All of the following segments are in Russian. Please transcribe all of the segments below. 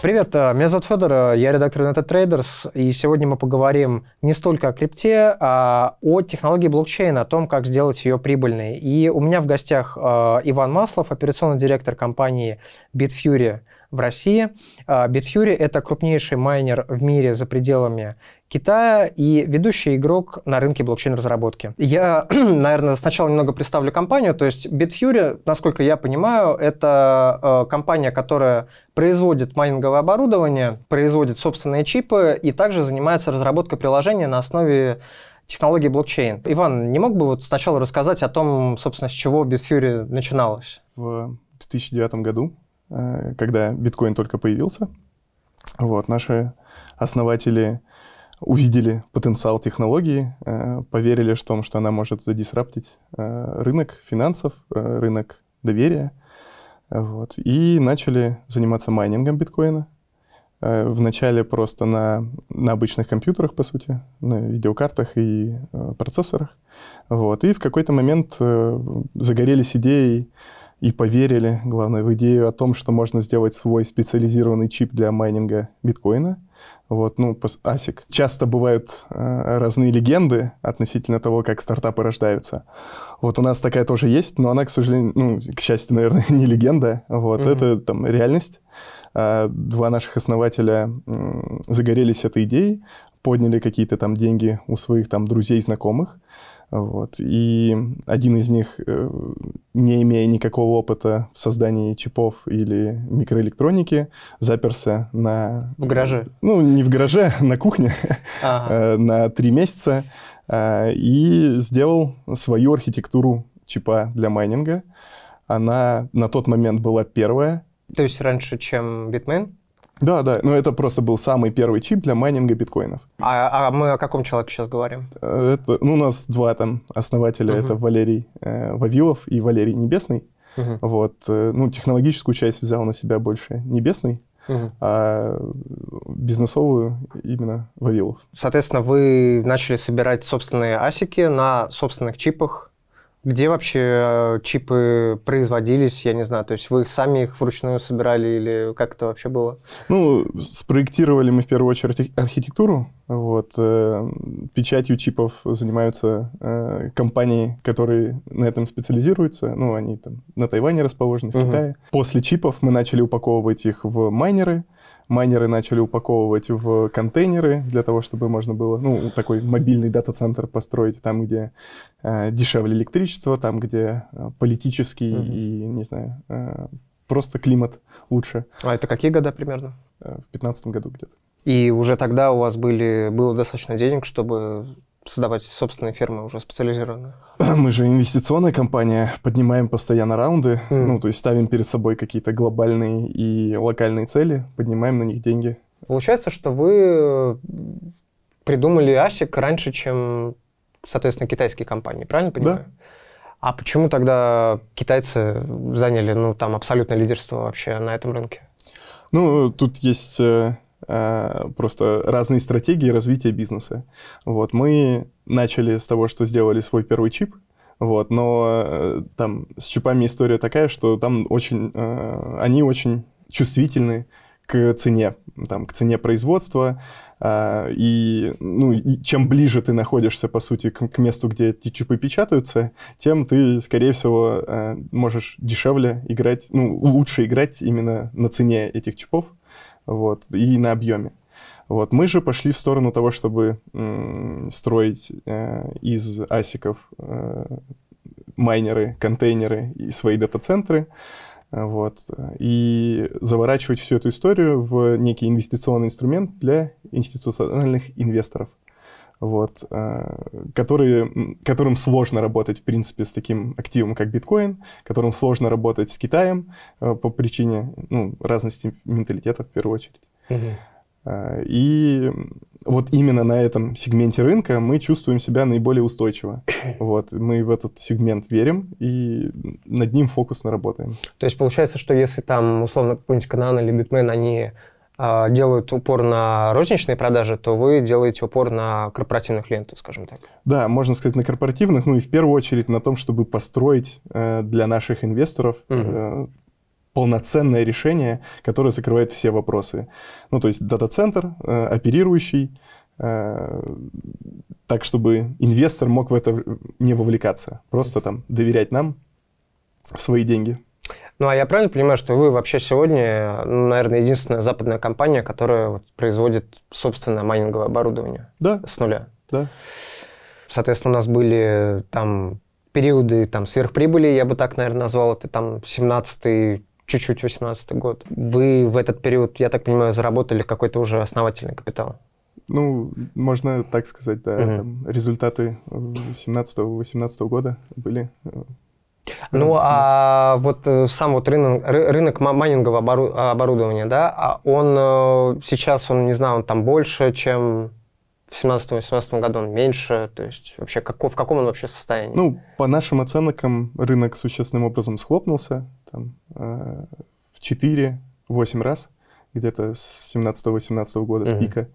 Привет, э, меня зовут Федор, э, я редактор United Traders, и сегодня мы поговорим не столько о крипте, а о технологии блокчейна, о том, как сделать ее прибыльной. И у меня в гостях э, Иван Маслов, операционный директор компании BitFury, в России. Bitfury а, — это крупнейший майнер в мире за пределами Китая и ведущий игрок на рынке блокчейн-разработки. Я, наверное, сначала немного представлю компанию. То есть Bitfury, насколько я понимаю, это э, компания, которая производит майнинговое оборудование, производит собственные чипы и также занимается разработкой приложения на основе технологии блокчейн. Иван, не мог бы вот сначала рассказать о том, собственно, с чего Bitfury начиналось? В 2009 году Э, когда биткоин только появился. Вот, наши основатели увидели потенциал технологии, э, поверили в том, что она может задисраптить э, рынок финансов, рынок доверия. Вот, и начали заниматься майнингом биткоина. Вначале просто на, на обычных компьютерах, по сути, на видеокартах и процессорах. Вот, и в какой-то момент загорелись идеей и поверили, главное, в идею о том, что можно сделать свой специализированный чип для майнинга биткоина. Вот, ну, асик. Часто бывают э, разные легенды относительно того, как стартапы рождаются. Вот у нас такая тоже есть, но она, к сожалению, ну, к счастью, наверное, не легенда. Вот, mm-hmm. это там реальность. Э, два наших основателя э, загорелись этой идеей, подняли какие-то там деньги у своих там друзей, знакомых. Вот. И один из них, э, не имея никакого опыта в создании чипов или микроэлектроники, заперся на... В гараже? Ну, не в гараже, а на кухне ага. Э, на три месяца э, и сделал свою архитектуру чипа для майнинга. Она на тот момент была первая. То есть раньше, чем Bitmain? Да, да, но это просто был самый первый чип для майнинга биткоинов. А, а мы о каком человеке сейчас говорим? Э, это, ну, у нас два там основателя, угу. это Валерий э, Вавилов и Валерий Небесный. Угу. Вот, э, ну, технологическую часть взял на себя больше Небесный, угу. а бизнесовую именно Вавилов. Соответственно, вы начали собирать собственные асики на собственных чипах, где вообще э, чипы производились, я не знаю, то есть вы сами их вручную собирали или как это вообще было? Ну, спроектировали мы в первую очередь архитектуру, вот, э, печатью чипов занимаются э, компании, которые на этом специализируются, ну, они там на Тайване расположены, в угу. Китае. После чипов мы начали упаковывать их в майнеры, майнеры начали упаковывать в контейнеры для того, чтобы можно было, ну, такой мобильный дата-центр построить там, где э, дешевле электричество, там, где э, политический mm-hmm. и, не знаю, э, просто климат лучше. А это какие года примерно? Э, в 15 году где-то. И уже тогда у вас были, было достаточно денег, чтобы создавать собственные фирмы уже специализированные? Мы же инвестиционная компания, поднимаем постоянно раунды, mm. ну, то есть ставим перед собой какие-то глобальные и локальные цели, поднимаем на них деньги. Получается, что вы э, придумали ASIC раньше, чем, соответственно, китайские компании, правильно понимаю? Да. А почему тогда китайцы заняли, ну, там, абсолютное лидерство вообще на этом рынке? Ну, тут есть э, Э, просто разные стратегии развития бизнеса. Вот, мы начали с того, что сделали свой первый чип, вот, но э, там с чипами история такая, что там очень, э, они очень чувствительны к цене, там, к цене производства, и, ну, и чем ближе ты находишься, по сути, к, к месту, где эти чипы печатаются, тем ты, скорее всего, можешь дешевле играть, ну, лучше играть именно на цене этих чипов, вот, и на объеме. Вот. Мы же пошли в сторону того, чтобы строить э, из асиков э, майнеры, контейнеры и свои дата-центры. Вот. И заворачивать всю эту историю в некий инвестиционный инструмент для институциональных инвесторов вот, э, которые, которым сложно работать, в принципе, с таким активом, как биткоин, которым сложно работать с Китаем э, по причине ну, разности менталитета, в первую очередь. Угу. И вот именно на этом сегменте рынка мы чувствуем себя наиболее устойчиво. Вот, мы в этот сегмент верим и над ним фокусно работаем. То есть получается, что если там, условно, какой-нибудь Канан или Битмен, они а, делают упор на розничные продажи, то вы делаете упор на корпоративных клиентов, скажем так. Да, можно сказать, на корпоративных, ну и в первую очередь на том, чтобы построить э, для наших инвесторов угу. полноценное решение, которое закрывает все вопросы. Ну, то есть дата-центр, э, оперирующий, так, чтобы инвестор мог в это не вовлекаться, просто там доверять нам свои деньги. Ну а я правильно понимаю, что вы вообще сегодня, ну, наверное, единственная западная компания, которая вот производит собственное майнинговое оборудование? Да. С нуля? Да. Соответственно, у нас были там периоды там, сверхприбыли, я бы так, наверное, назвал это там 17 чуть-чуть 18 год. Вы в этот период, я так понимаю, заработали какой-то уже основательный капитал? Ну, можно так сказать, да. Угу. Там результаты 17-18 года были ну, э, а вот э, сам вот рынок, рынок майнингового э, оборудования, да, а он сейчас, он, не знаю, он там больше, чем в 17-18 году, он меньше, то есть вообще как, в каком он вообще состоянии? Ну, по нашим оценкам, рынок существенным образом схлопнулся, там, в 4-8 раз, где-то с 17-18 года, mm-hmm. пика.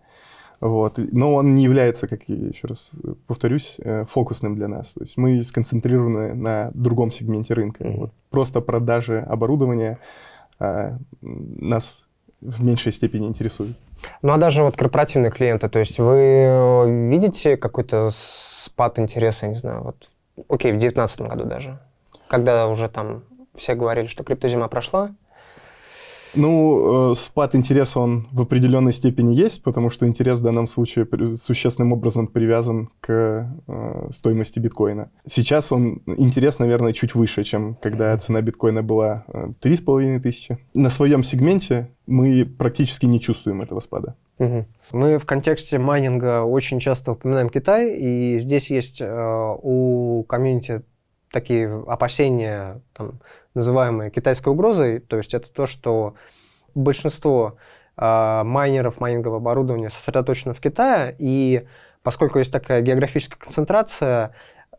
Вот. Но он не является, как я еще раз повторюсь, э, фокусным для нас. То есть мы сконцентрированы на другом сегменте рынка. Mm-hmm. Вот. Просто продажи оборудования а, нас в меньшей степени интересуют. Ну а даже вот корпоративные клиенты, то есть вы э, видите какой-то спад интереса, не знаю, вот, окей, в 2019 году даже, когда уже там все говорили, что криптозима прошла, ну, э, спад интереса, он в определенной степени есть, потому что интерес в данном случае существенным образом привязан к э, стоимости биткоина. Сейчас он, интерес, наверное, чуть выше, чем когда цена биткоина была 3,5 э, тысячи. На своем сегменте мы практически не чувствуем этого спада. Угу. Мы в контексте майнинга очень часто упоминаем Китай, и здесь есть э, у комьюнити такие опасения, там, называемые китайской угрозой, то есть это то, что большинство э, майнеров, майнингового оборудования сосредоточено в Китае, и поскольку есть такая географическая концентрация,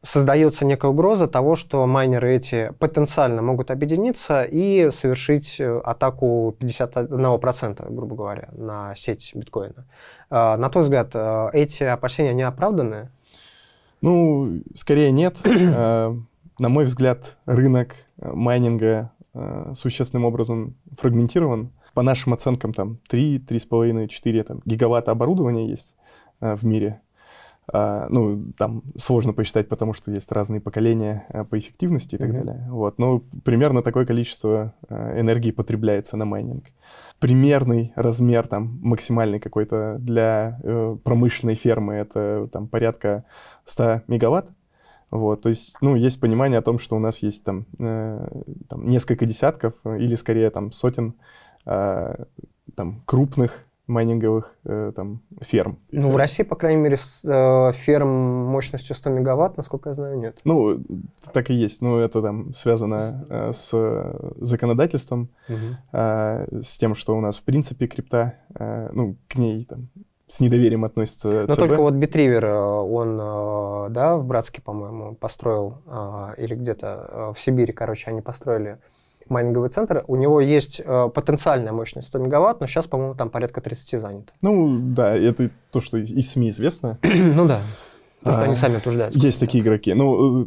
создается некая угроза того, что майнеры эти потенциально могут объединиться и совершить э, атаку 51%, грубо говоря, на сеть биткоина. Э, на твой взгляд, э, эти опасения, не оправданы? Ну, скорее нет. Э, на мой взгляд, рынок э, майнинга э, существенным образом фрагментирован. По нашим оценкам, там 3, 3,5, 4 там, гигаватта оборудования есть э, в мире. А, ну, там сложно посчитать, потому что есть разные поколения по эффективности и так mm-hmm. далее. Вот. Но примерно такое количество энергии потребляется на майнинг. Примерный размер, там, максимальный какой-то для промышленной фермы, это там порядка 100 мегаватт вот, то есть, ну, есть понимание о том, что у нас есть там, э, там несколько десятков э, или скорее там сотен э, там крупных майнинговых э, там ферм. Ну, в России, по крайней мере, с, э, ферм мощностью 100 мегаватт, насколько я знаю, нет. Ну, так и есть. Ну, это там связано э, с законодательством, угу. э, с тем, что у нас, в принципе, крипта, э, ну, к ней там с недоверием относится Но только вот Битривер, э, он, э, да, в Братске, по-моему, построил, э, или где-то в Сибири, короче, они построили майнинговый центр. У него есть потенциальная мощность 100 мегаватт, но сейчас, по-моему, там порядка 30 занято. Ну да, это то, что из СМИ известно. ну да. Потому что а, они сами обсуждают. Есть такие игроки. Ну, э,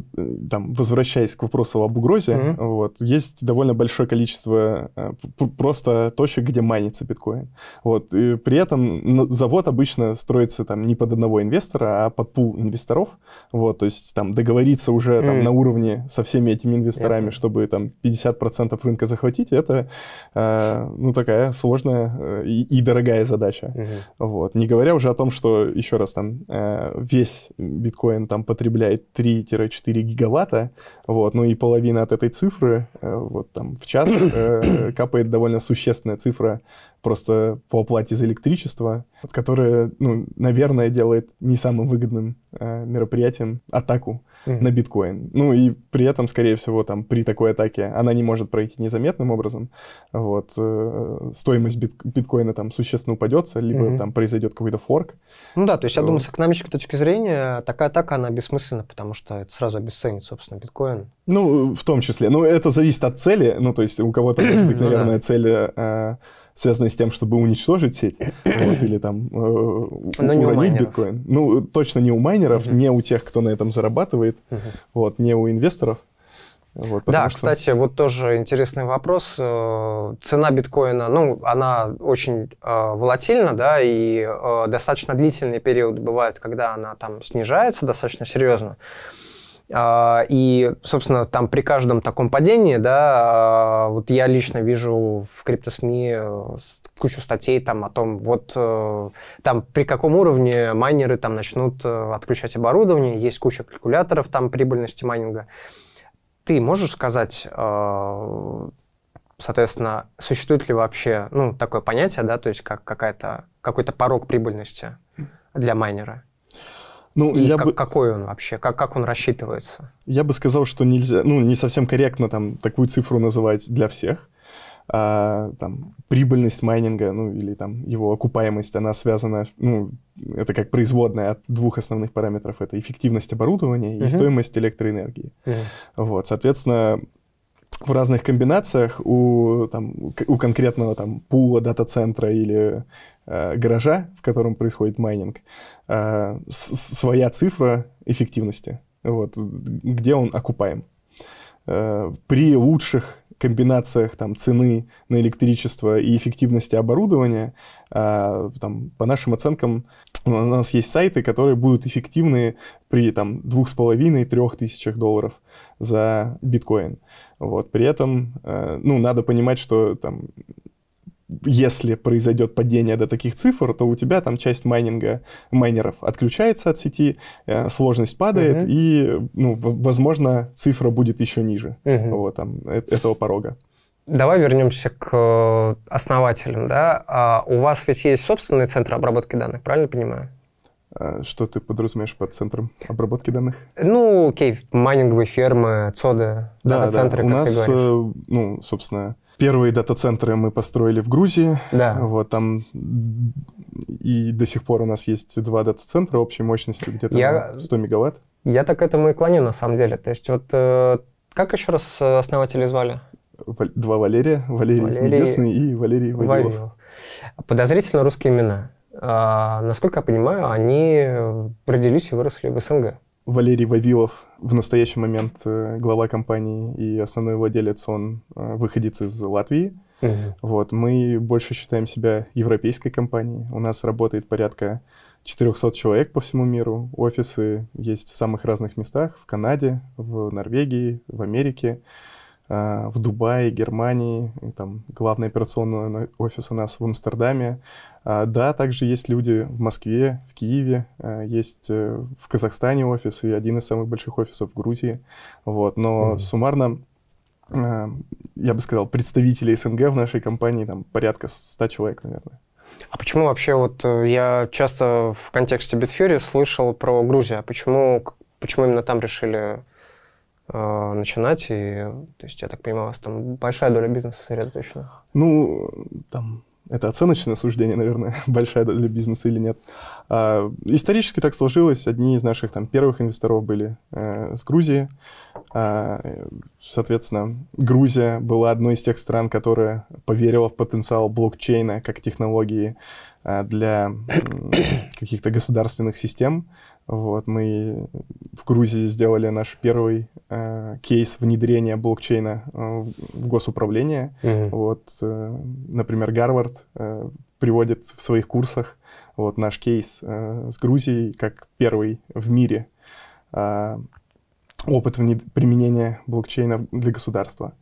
там, возвращаясь к вопросу об угрозе, mm-hmm. вот, есть довольно большое количество э, просто точек, где майнится биткоин. Вот, и при этом завод обычно строится там не под одного инвестора, а под пул инвесторов. Вот, то есть там договориться уже mm-hmm. там на уровне со всеми этими инвесторами, yeah. чтобы там 50% рынка захватить, это, э, ну, такая сложная э, и, и дорогая задача. Mm-hmm. Вот, не говоря уже о том, что, еще раз, там, э, весь биткоин там потребляет 3-4 гигаватта, вот, ну и половина от этой цифры, э, вот там в час э, капает довольно существенная цифра просто по оплате за электричество, которая, ну, наверное, делает не самым выгодным э, мероприятием атаку mm-hmm. на биткоин. Ну и при этом, скорее всего, там при такой атаке она не может пройти незаметным образом. Вот э, стоимость бит, биткоина там существенно упадется, либо mm-hmm. там произойдет какой-то форк. Ну да, то есть я э, думаю, с экономической точки зрения такая атака она бессмысленна, потому что это сразу обесценит, собственно, биткоин. Ну в том числе. Ну это зависит от цели. Ну то есть у кого-то может быть, ну наверное, цель э, связанные с тем, чтобы уничтожить сеть, вот, или там э, Но не у биткоин. Ну, точно не у майнеров, угу. не у тех, кто на этом зарабатывает, угу. вот, не у инвесторов. Вот, да, что... кстати, вот тоже интересный вопрос. Э, цена биткоина, ну, она очень э, волатильна, да, и э, достаточно длительный период бывает, когда она там снижается достаточно серьезно. Э, а, и, собственно, там при каждом таком падении, да, а, вот я лично вижу в криптосми э, кучу статей там о том, вот э, там при каком уровне майнеры там начнут э, отключать оборудование, есть куча калькуляторов там прибыльности майнинга. Ты можешь сказать, соответственно, существует ли вообще, ну, такое понятие, да, то есть как какая-то, какой-то порог прибыльности для майнера? Ну, и я как, бы... какой он вообще? Как, как он рассчитывается? Я бы сказал, что нельзя, ну, не совсем корректно там такую цифру называть для всех. А, там, прибыльность майнинга, ну, или там его окупаемость, она связана, ну, это как производная от двух основных параметров. Это эффективность оборудования и угу. стоимость электроэнергии. Угу. Вот, соответственно, в разных комбинациях у, там, у конкретного там, пула, дата-центра или э, гаража, в котором происходит майнинг, э, своя цифра эффективности, вот, где он окупаем. Э, при лучших комбинациях там, цены на электричество и эффективности оборудования, э, там, по нашим оценкам, у нас есть сайты, которые будут эффективны при там, 2,5-3 тысячах долларов за биткоин. Вот. При этом э, ну, надо понимать, что там, если произойдет падение до таких цифр, то у тебя там часть майнинга, майнеров отключается от сети, э, сложность падает, uh-huh. и, ну, возможно, цифра будет еще ниже uh-huh. вот, там, э, этого порога. Давай вернемся к э, основателям, да? А у вас ведь есть собственный центр обработки данных, правильно понимаю? А что ты подразумеваешь под центром обработки данных? Ну, окей, майнинговые фермы, цоды, да, дата-центры, да. У как нас, говоришь. ну, собственно, Первые дата-центры мы построили в Грузии. Да. Вот там и до сих пор у нас есть два дата-центра общей мощностью где-то я, 100 мегаватт. Я так этому и клоню на самом деле. То есть вот э, как еще раз э, основатели звали? Два Валерия. Валерий, Валерий... Небесный и Валерий Вавилов. Вавилов. Подозрительно русские имена. А, насколько я понимаю, они родились и выросли в СНГ. Валерий Вавилов в настоящий момент э, глава компании и основной владелец, он э, выходец из Латвии. Uh-huh. Вот, мы больше считаем себя европейской компанией. У нас работает порядка 400 человек по всему миру. Офисы есть в самых разных местах. В Канаде, в Норвегии, в Америке, э, в Дубае, Германии. И там главный операционный офис у нас в Амстердаме. А, да, также есть люди в Москве, в Киеве, а, есть э, в Казахстане офис и один из самых больших офисов в Грузии. Вот. Но mm-hmm. суммарно, а, я бы сказал, представителей СНГ в нашей компании там порядка 100 человек, наверное. А почему вообще вот э, я часто в контексте Bitfury слышал про Грузию. Почему, почему именно там решили э, начинать? И, то есть, я так понимаю, у вас там большая доля бизнеса сосредоточена. Ну, там это оценочное суждение, наверное, большая для бизнеса или нет. А, исторически так сложилось. Одни из наших там первых инвесторов были э, с Грузии. А, соответственно, Грузия была одной из тех стран, которая поверила в потенциал блокчейна как технологии а, для каких-то государственных систем. Вот, мы в Грузии сделали наш первый э, кейс внедрения блокчейна э, в госуправление. Mm-hmm. Вот, э, например, Гарвард э, приводит в своих курсах вот наш кейс э, с Грузией как первый в мире э, опыт применения блокчейна для государства.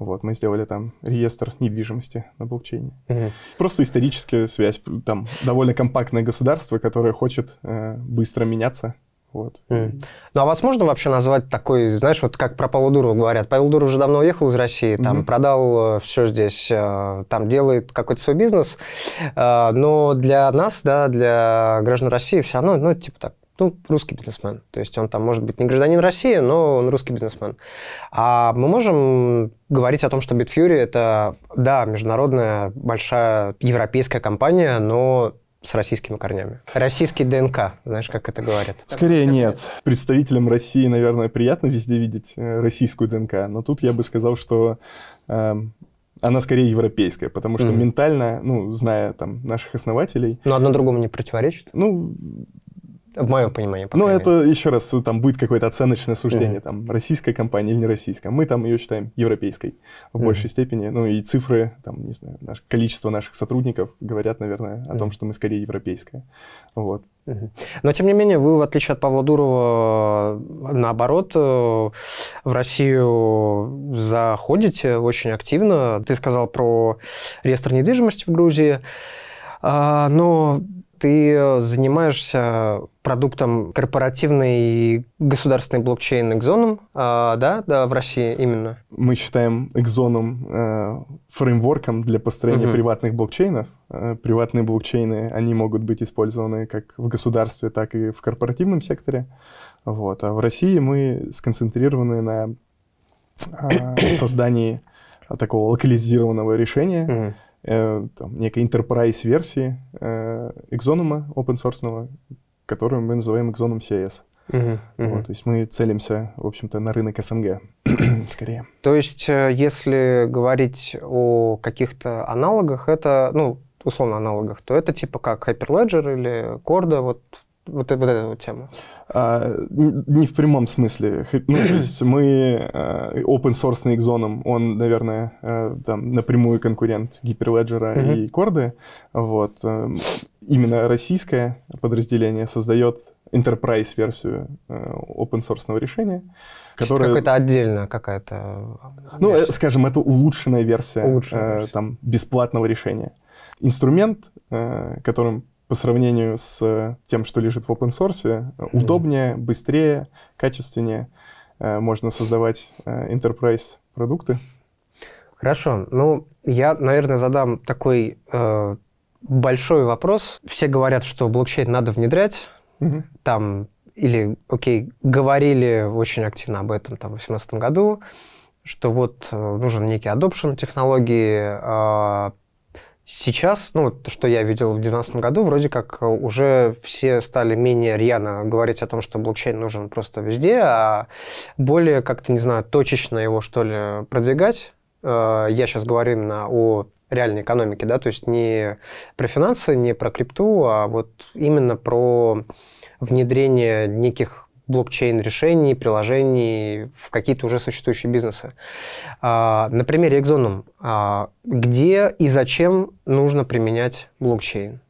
Вот, мы сделали там реестр недвижимости на блокчейне. Угу. Просто историческая связь. Там довольно компактное государство, которое хочет э, быстро меняться. Вот. Mm. Ну а вас можно вообще назвать такой, знаешь, вот как про Павла Дурова говорят. Павел Дуров уже давно уехал из России, там mm-hmm. продал э, все здесь, э, там делает какой-то свой бизнес, э, но для нас, да, для граждан России все равно, ну, типа так, ну, русский бизнесмен. То есть он там может быть не гражданин России, но он русский бизнесмен. А мы можем говорить о том, что Bitfury это, да, международная большая европейская компания, но с российскими корнями. Российский ДНК, знаешь, как это говорят. Скорее так, нет. нет. Представителям России, наверное, приятно везде видеть э, российскую ДНК, но тут я бы сказал, что э, она скорее европейская, потому что mm-hmm. ментально, ну, зная там наших основателей... Но одно другому не противоречит? Ну, в моем понимании, Но Ну, это, еще раз, э, там будет какое-то оценочное суждение, mm-hmm. там, российская компания или не российская. Мы там ее считаем европейской в mm-hmm. большей степени. Ну, и цифры, там, не знаю, наше, количество наших сотрудников говорят, наверное, о mm-hmm. том, что мы скорее европейская. Вот. Но, тем не менее, вы, в отличие от Павла Дурова, наоборот, э, в Россию заходите очень активно. Ты сказал про реестр недвижимости в Грузии, а, но ты э, занимаешься продуктом корпоративной и государственной блокчейн экзоном, а, да, да, в России именно? Мы считаем экзоном фреймворком для построения угу. приватных блокчейнов. Э, приватные блокчейны, они могут быть использованы как в государстве, так и в корпоративном секторе. Вот. А в России мы сконцентрированы на э, создании такого локализированного решения, угу э, там, некой enterprise-версии э, экзонума open-source, которую мы называем экзоном CS. Uh-huh, uh-huh. Вот, то есть мы целимся, в общем-то, на рынок СНГ скорее. То есть, э, если говорить о каких-то аналогах, это, ну, условно аналогах, то это типа как Hyperledger или Corda, вот, вот, вот эта вот тема? А, не в прямом смысле. Ну, то есть мы э, open source на Exxon, он, наверное, э, там напрямую конкурент Hyperledger uh -huh. и Корды. Вот. Э, именно российское подразделение создает enterprise версию open source решения, которая какая-то отдельная какая-то. Ну, версия. скажем, это улучшенная версия, улучшенная версия. там бесплатного решения. Инструмент, которым по сравнению с э, тем, что лежит в open source, э, удобнее, быстрее, качественнее э, можно создавать enterprise продукты. Хорошо. Ну, я, наверное, задам такой э, большой вопрос. Все говорят, что блокчейн надо внедрять. Угу. Там, или, окей, говорили очень активно об этом там, в 2018 году, что вот нужен некий adoption технологии, э, Сейчас, ну, то, что я видел в 2019 году, вроде как э, уже все стали менее рьяно говорить о том, что блокчейн нужен просто везде, а более как-то, не знаю, точечно его, что ли, продвигать. Э, я сейчас говорю именно о реальной экономике, да, то есть не про финансы, не про крипту, а вот именно про внедрение неких блокчейн-решений, приложений в какие-то уже существующие бизнесы. А, на примере Экзоном, а, где и зачем нужно применять блокчейн?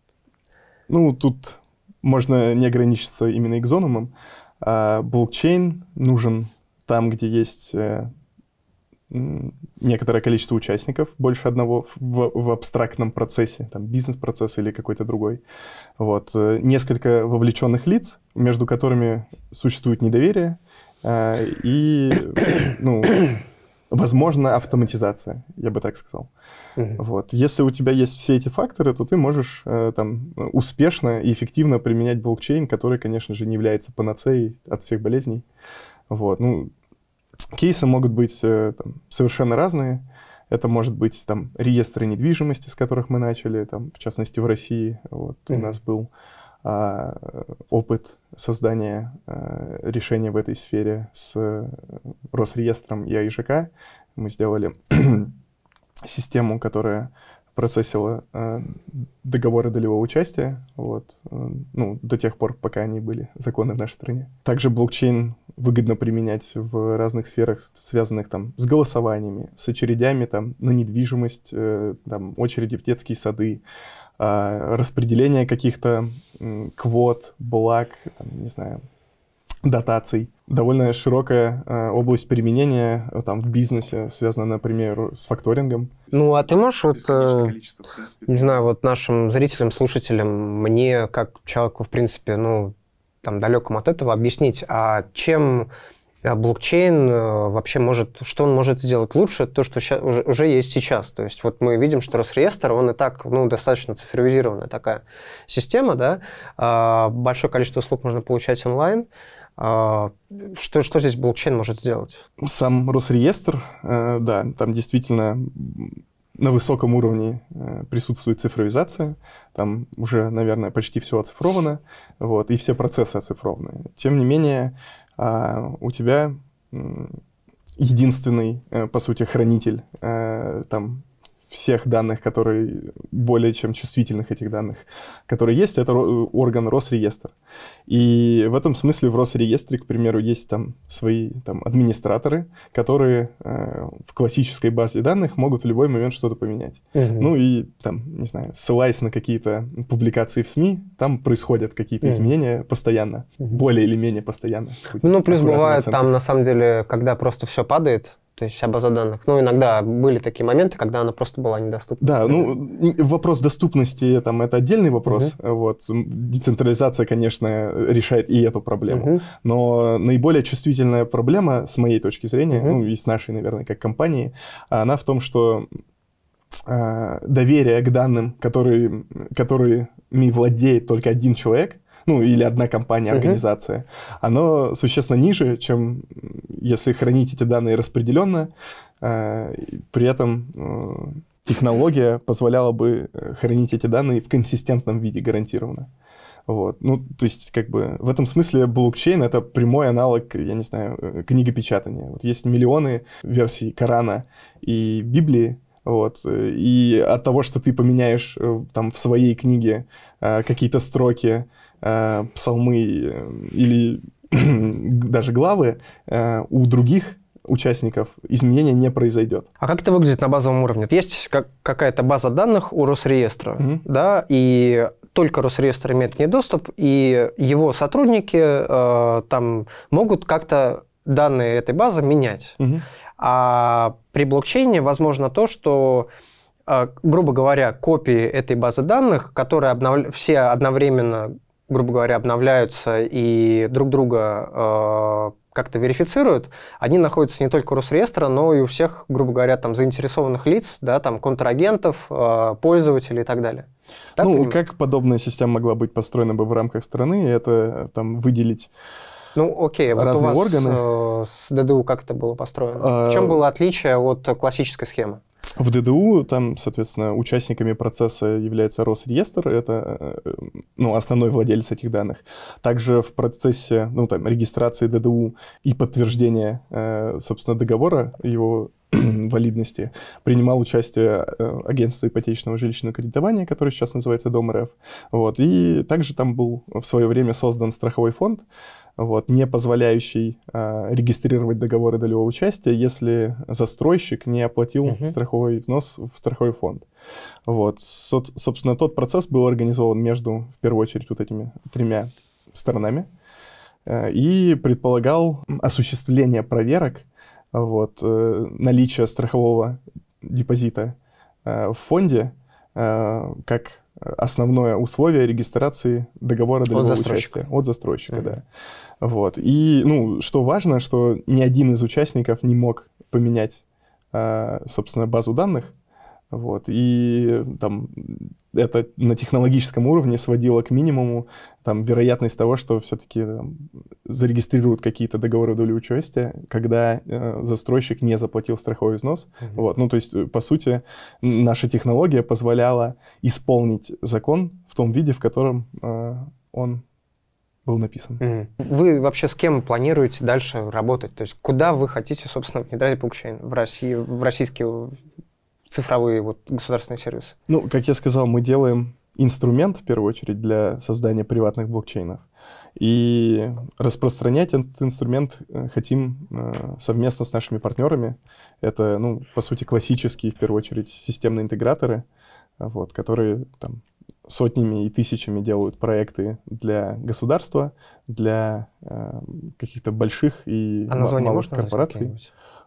Ну, тут можно не ограничиться именно Экзономом. А, блокчейн нужен там, где есть э, некоторое количество участников, больше одного в, в абстрактном процессе, там бизнес-процесс или какой-то другой. Вот. Э, несколько вовлеченных лиц, между которыми существует недоверие э, и, ну, возможно, автоматизация, я бы так сказал. mm Вот. Если у тебя есть все эти факторы, то ты можешь э, там успешно и эффективно применять блокчейн, который, конечно же, не является панацеей от всех болезней. Вот. Ну, кейсы могут быть э, там, совершенно разные. Это может быть там реестры недвижимости, с которых мы начали, там, в частности, в России. Вот mm у нас был а, опыт создания а, решения в этой сфере с э, Росреестром и АИЖК. Мы сделали систему, которая процессила э, договоры долевого участия, вот, э, ну, до тех пор, пока они были законы в нашей стране. Также блокчейн выгодно применять в разных сферах, связанных там с голосованиями, с очередями там на недвижимость, э, там очереди в детские сады, а, распределение каких-то квот, благ, там, не знаю, дотаций. Довольно широкая э, область применения э, там в бизнесе, связана, например, с факторингом. Ну, а ты можешь вот, э, не знаю, вот нашим зрителям, слушателям, мне как человеку, в принципе, ну, там, далеком от этого, объяснить, а чем э, блокчейн э, вообще может, что он может сделать лучше, то, что ща, уже, уже есть сейчас. То есть вот мы видим, что Росреестр, он и так ну, достаточно цифровизированная такая система, да, а, большое количество услуг можно получать онлайн, а, что, что здесь блокчейн может сделать? Сам Росреестр, э, да, там действительно на высоком уровне э, присутствует цифровизация, там уже, наверное, почти все оцифровано, вот, и все процессы оцифрованы. Тем не менее, а, у тебя единственный, э, по сути, хранитель э, там всех данных, которые более чем чувствительных этих данных, которые есть, это орган Росреестр. И в этом смысле в Росреестре, к примеру, есть там свои там, администраторы, которые э, в классической базе данных могут в любой момент что-то поменять. Угу. Ну и там, не знаю, ссылаясь на какие-то публикации в СМИ, там происходят какие-то угу. изменения постоянно, угу. более или менее постоянно. Ну плюс бывает там на самом деле, когда просто все падает, то есть вся база данных. Ну, иногда были такие моменты, когда она просто была недоступна. Да, ну, вопрос доступности, там, это отдельный вопрос. Угу. Вот. Децентрализация, конечно, решает и эту проблему. Угу. Но наиболее чувствительная проблема, с моей точки зрения, угу. ну, и с нашей, наверное, как компании, она в том, что э, доверие к данным, которые, которыми владеет только один человек, ну или одна компания, организация, uh-huh. оно существенно ниже, чем если хранить эти данные распределенно, э, при этом э, технология позволяла бы э, хранить эти данные в консистентном виде гарантированно. Вот. Ну, то есть, как бы, в этом смысле блокчейн — это прямой аналог, я не знаю, книгопечатания. Вот есть миллионы версий Корана и Библии, вот. И от того, что ты поменяешь там в своей книге какие-то строки, э, псалмы э, или даже главы, э, у других участников изменения не произойдет. А как это выглядит на базовом уровне? Есть какая-то база данных у Росреестра, mm-hmm. да, и только Росреестр имеет к доступ, и его сотрудники э, там могут как-то данные этой базы менять. Угу. А при блокчейне возможно то, что, э, грубо говоря, копии этой базы данных, которые обнов... все одновременно грубо говоря, обновляются и друг друга э, как-то верифицируют, они находятся не только у Росреестра, но и у всех, грубо говоря, там заинтересованных лиц, да, там контрагентов, э, пользователей и так далее. Так ну, понимаешь? как подобная система могла быть построена бы в рамках страны, и это там выделить ну, окей, вот разные у вас органы. Э, с ДДУ как это было построено? А... В чем было отличие от классической схемы? В ДДУ там, соответственно, участниками процесса является Росреестр, это э, ну, основной владелец этих данных. Также в процессе ну, там, регистрации ДДУ и подтверждения, э, собственно, договора его валидности принимал участие э, агентство ипотечного жилищного кредитования, которое сейчас называется Дом РФ. Вот. И также там был в свое время создан страховой фонд, вот, не позволяющий э, регистрировать договоры долевого участия, если застройщик не оплатил Uh -huh. страховой взнос в страховой фонд. Вот. Со собственно, тот процесс был организован между, в первую очередь, вот этими тремя сторонами э, и предполагал осуществление проверок, вот, э, наличие страхового депозита э, в фонде, э, как основное условие регистрации договора долевого от застройщика. участия от застройщика, mm-hmm. да. Вот и ну что важно, что ни один из участников не мог поменять, а, собственно, базу данных вот, и там это на технологическом уровне сводило к минимуму там, вероятность того, что все-таки зарегистрируют какие-то договоры доли участия, когда э, застройщик не заплатил страховой взнос. Mm-hmm. Вот, ну, то есть, э, по сути, наша технология позволяла исполнить закон в том виде, в котором э, он был написан. Mm. Вы вообще с кем планируете дальше работать? То есть куда вы хотите, собственно, внедрять блокчейн в России, в российский цифровые вот государственные сервисы? Ну, как я сказал, мы делаем инструмент, в первую очередь, для создания приватных блокчейнов. И распространять этот инструмент э, хотим э, совместно с нашими партнерами. Это, ну, по сути, классические, в первую очередь, системные интеграторы, вот, которые там сотнями и тысячами делают проекты для государства, для э, каких-то больших и а м- малых корпораций.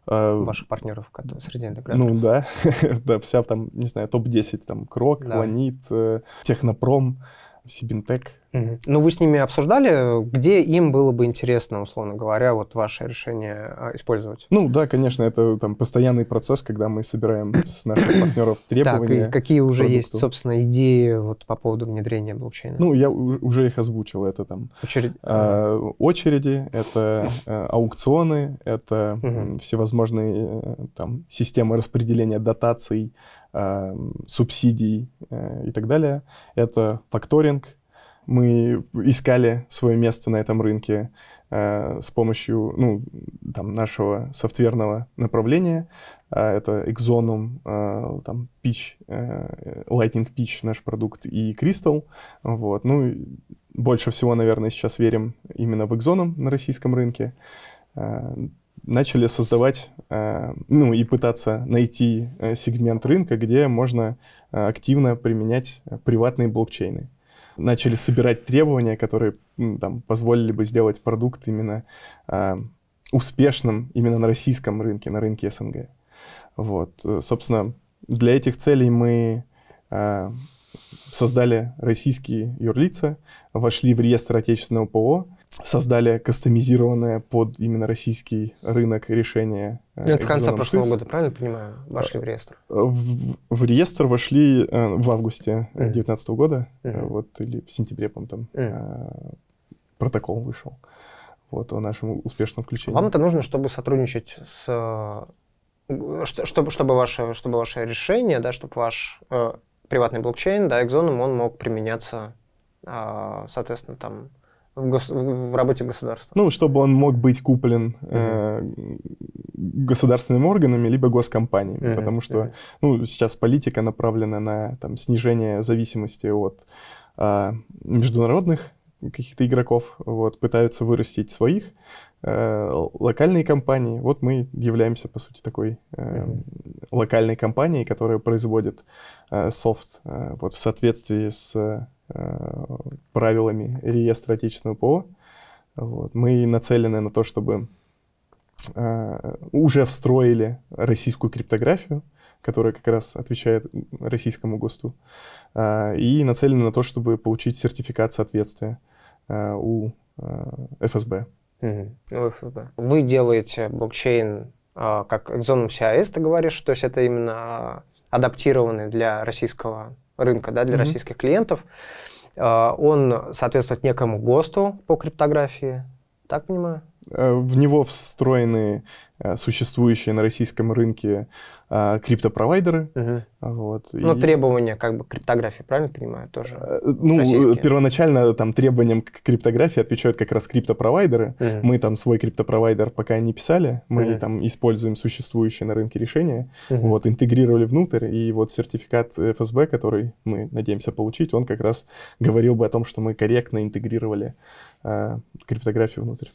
А, ваших партнеров среди интеграторов. Ну да, да, вся там, не знаю, топ-10, там, Крок, да. Ланит, э, Технопром, Сибинтек. Угу. Ну, вы с ними обсуждали, где им было бы интересно, условно говоря, вот ваше решение а, использовать? Ну, да, конечно, это там постоянный процесс, когда мы собираем с наших партнеров требования. Так, и какие уже есть, собственно, идеи вот по поводу внедрения блокчейна? Ну, я уже их озвучил. Это там Очередь... э, очереди, это э, аукционы, это угу. всевозможные э, там системы распределения дотаций, Эм, субсидий э, и так далее. Это факторинг. Мы искали свое место на этом рынке э, с помощью ну, там, нашего софтверного направления. Э, это Exonum, там, Pitch, Lightning Pitch наш продукт и Crystal. Вот. Ну, больше всего, наверное, сейчас верим именно в Exonum на российском рынке начали создавать, э, ну и пытаться найти э, сегмент рынка, где можно э, активно применять приватные блокчейны. Начали собирать требования, которые там, позволили бы сделать продукт именно успешным именно на российском рынке, на рынке СНГ. Вот. Собственно, для этих целей мы создали российские юрлица, вошли в реестр отечественного ПО, создали кастомизированное под именно российский рынок решение. Э, ну, это конца прошлого ТИС. года, правильно понимаю? Вошли в реестр? Э, в, в реестр вошли э, в августе 2019 mm. года, mm. вот, или в сентябре, по там mm. протокол вышел вот, о нашем успешном включении. Вам это нужно, чтобы сотрудничать с... Чтобы, чтобы, ваше, чтобы ваше решение, да, чтобы ваш э, приватный блокчейн, да, Exxon, он мог применяться, э, соответственно, там, в, гос... в работе государства. Ну, чтобы он мог быть куплен mm-hmm. э, государственными органами либо госкомпаниями, mm-hmm. потому что mm-hmm. ну, сейчас политика направлена на там, снижение зависимости от э, международных каких-то игроков, вот, пытаются вырастить своих э, локальные компании. Вот мы являемся, по сути, такой э, mm-hmm. локальной компанией, которая производит э, софт э, вот, в соответствии с Э, правилами реестра отечественного пола. Вот. Мы нацелены на то, чтобы э, уже встроили российскую криптографию, которая как раз отвечает российскому ГОСТу, э, и нацелены на то, чтобы получить сертификат соответствия э, у э, ФСБ. Угу. Ну, ФСБ. Вы делаете блокчейн э, как Exonum CIS, ты говоришь, то есть это именно э, адаптированный для российского рынка да, для mm-hmm. российских клиентов. А, он соответствует некому ГОСТу по криптографии, так понимаю? Э, в него встроены э, существующие на российском рынке э, криптопровайдеры. Угу. Вот, ну, и... требования как бы криптографии, правильно понимаю, тоже Ну, российские. первоначально там требованиям к криптографии отвечают как раз криптопровайдеры. Угу. Мы там свой криптопровайдер пока не писали, мы угу. там используем существующие на рынке решения, угу. вот, интегрировали внутрь, и вот сертификат ФСБ, который мы надеемся получить, он как раз говорил бы о том, что мы корректно интегрировали э, криптографию внутрь.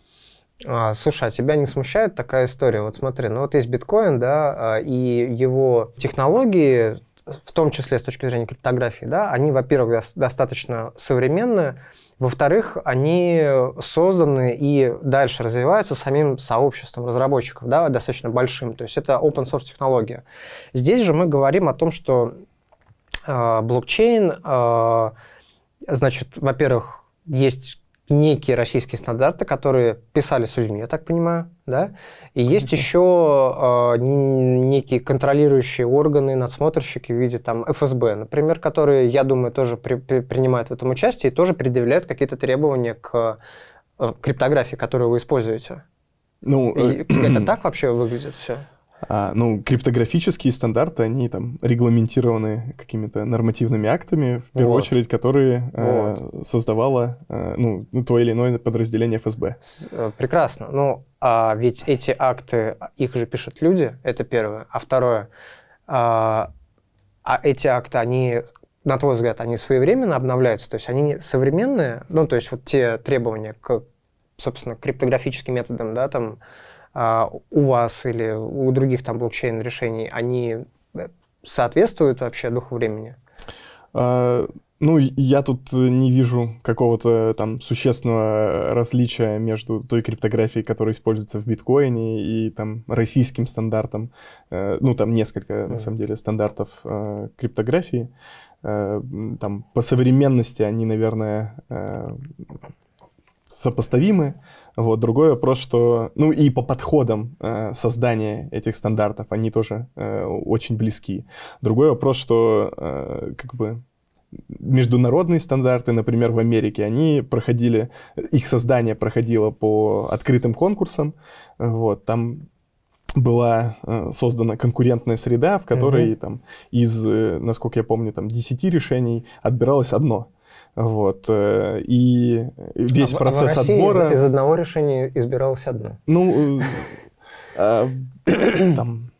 А, слушай, а тебя не смущает такая история? Вот смотри, ну вот есть биткоин, да, а, и его технологии, в том числе с точки зрения криптографии, да, они, во-первых, достаточно современные, во-вторых, они созданы и дальше развиваются самим сообществом разработчиков, да, достаточно большим. То есть это open source технология. Здесь же мы говорим о том, что э, блокчейн, э, значит, во-первых, есть некие российские стандарты, которые писали с людьми, я так понимаю, да? И есть еще э, а, некие контролирующие органы, надсмотрщики в виде там ФСБ, например, которые, я думаю, тоже при, при, принимают в этом участие и тоже предъявляют какие-то требования к э, криптографии, которую вы используете. Ну, и, э, это так вообще выглядит все? А, ну, криптографические стандарты, они там регламентированы какими-то нормативными актами, в первую вот. очередь, которые э, вот. э, создавало э, ну, ну то или иное подразделение ФСБ. С, э, прекрасно. Ну, а ведь эти акты, их же пишут люди, это первое. А второе, а, а эти акты, они, на твой взгляд, они своевременно обновляются? То есть они современные? Ну, то есть вот те требования к, собственно, криптографическим методам, да, там а, у вас или у других там блокчейн-решений, они э, соответствуют вообще духу времени? А, ну, я тут не вижу какого-то там существенного различия между той криптографией, которая используется в биткоине, и там российским стандартом. Э, ну, там несколько, mm. на самом деле, стандартов э, криптографии. Там по современности они, наверное, сопоставимы. Вот. Другой вопрос, что... Ну и по подходам э, создания этих стандартов они тоже э, очень близки. Другой вопрос, что э, как бы международные стандарты, например, в Америке, они проходили, их создание проходило по открытым конкурсам, вот, там была э, создана конкурентная среда, в которой mm-hmm. там из, э, насколько я помню, там 10 решений отбиралось одно. Вот. Э, и весь а, а процесс в отбора... Из, из одного решения избиралось одно. Ну, э, а там,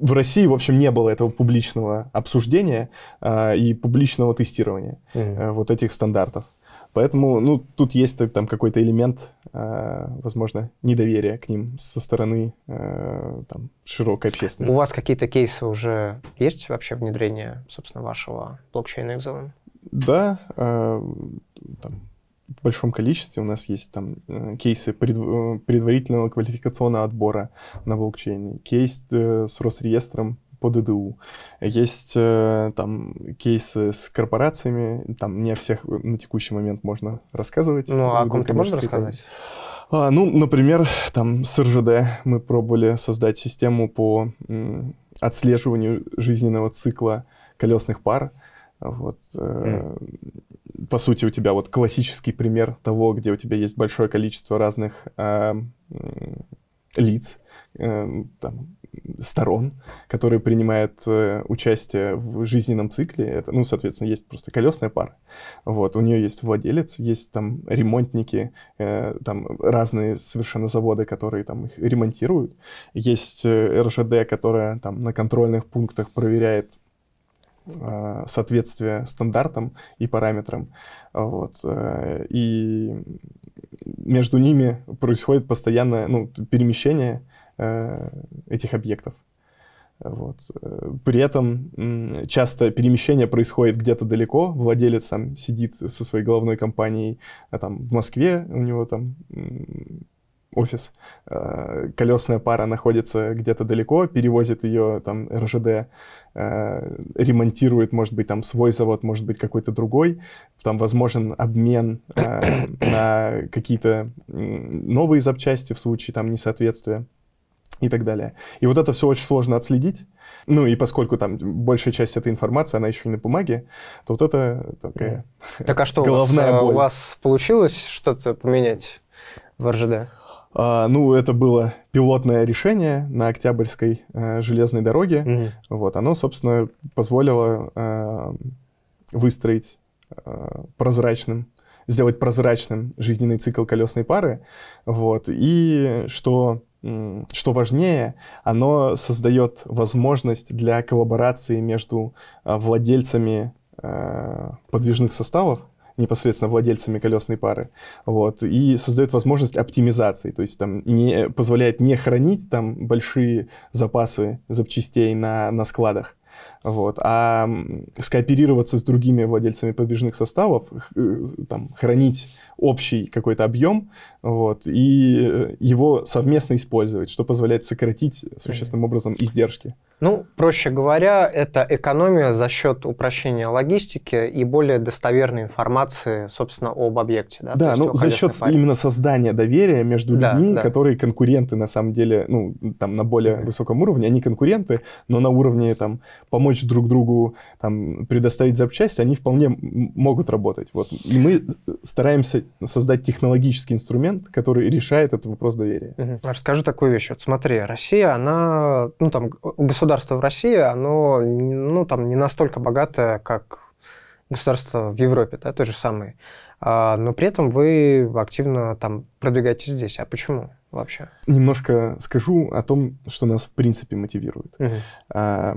в России, в общем, не было этого публичного обсуждения а, и публичного тестирования mm-hmm. а, вот этих стандартов. Поэтому, ну, тут есть там какой-то элемент, а, возможно, недоверия к ним со стороны а, там, широкой общественности. У вас какие-то кейсы уже есть вообще внедрения, собственно, вашего блокчейна Exelon? Да, э, там, в большом количестве у нас есть там э, кейсы э, предварительного квалификационного отбора на блокчейне, кейс с Росреестром по ДДУ. Есть там кейсы с корпорациями, там не о всех на текущий момент можно рассказывать. Ну, а о ком ты можешь рассказать? А, ну, например, там с РЖД мы пробовали создать систему по отслеживанию жизненного цикла колесных пар. Вот, mm. По сути, у тебя вот классический пример того, где у тебя есть большое количество разных э, лиц, э, там, сторон, которые принимают э, участие в жизненном цикле. Это, ну, соответственно, есть просто колесная пара. Вот, у нее есть владелец, есть там ремонтники, э, там разные совершенно заводы, которые там их ремонтируют. Есть э, РЖД, которая там на контрольных пунктах проверяет Э, соответствие стандартам и параметрам. Вот. Э, и между ними происходит постоянное ну, перемещение э, этих объектов. Вот. При этом часто перемещение происходит где-то далеко, владелец там сидит со своей головной компанией а, там, в Москве, у него там офис, э, колесная пара находится где-то далеко, перевозит ее там РЖД, э, ремонтирует, может быть, там свой завод, может быть, какой-то другой, там возможен обмен э, на какие-то новые запчасти в случае там несоответствия и так далее. И вот это все очень сложно отследить. Ну и поскольку там большая часть этой информации, она еще и на бумаге, то вот это такая Так а что у вас, боль. у вас получилось что-то поменять в РЖД? А, ну, это было пилотное решение на Октябрьской э, железной дороге. Mm -hmm. Вот, оно, собственно, позволило э, выстроить э, прозрачным, сделать прозрачным жизненный цикл колесной пары. Вот, и что что важнее, оно создает возможность для коллаборации между э, владельцами э, подвижных составов непосредственно владельцами колесной пары, вот, и создает возможность оптимизации, то есть там не, позволяет не хранить там большие запасы запчастей на, на складах, вот. А скооперироваться с другими владельцами подвижных составов, э, там, хранить общий какой-то объем, вот, и его совместно использовать, что позволяет сократить существенным образом издержки. Ну, проще говоря, это экономия за счет упрощения логистики и более достоверной информации, собственно, об объекте. Да, да ну, за счет паре. именно создания доверия между да, людьми, да. которые конкуренты на самом деле, ну, там, на более высоком уровне, они конкуренты, но на уровне, там, помочь друг другу, там, предоставить запчасти, они вполне могут работать. Вот. И мы э, стараемся создать технологический инструмент, инструмент, который решает этот вопрос доверия. Угу. Расскажу такую вещь. Вот смотри, Россия, она, ну там, государство в России, оно, ну там, не настолько богатое, как государство в Европе, да, то же самое. А, но при этом вы активно там продвигаетесь здесь. А почему вообще? Немножко скажу о том, что нас в принципе мотивирует. Угу. А,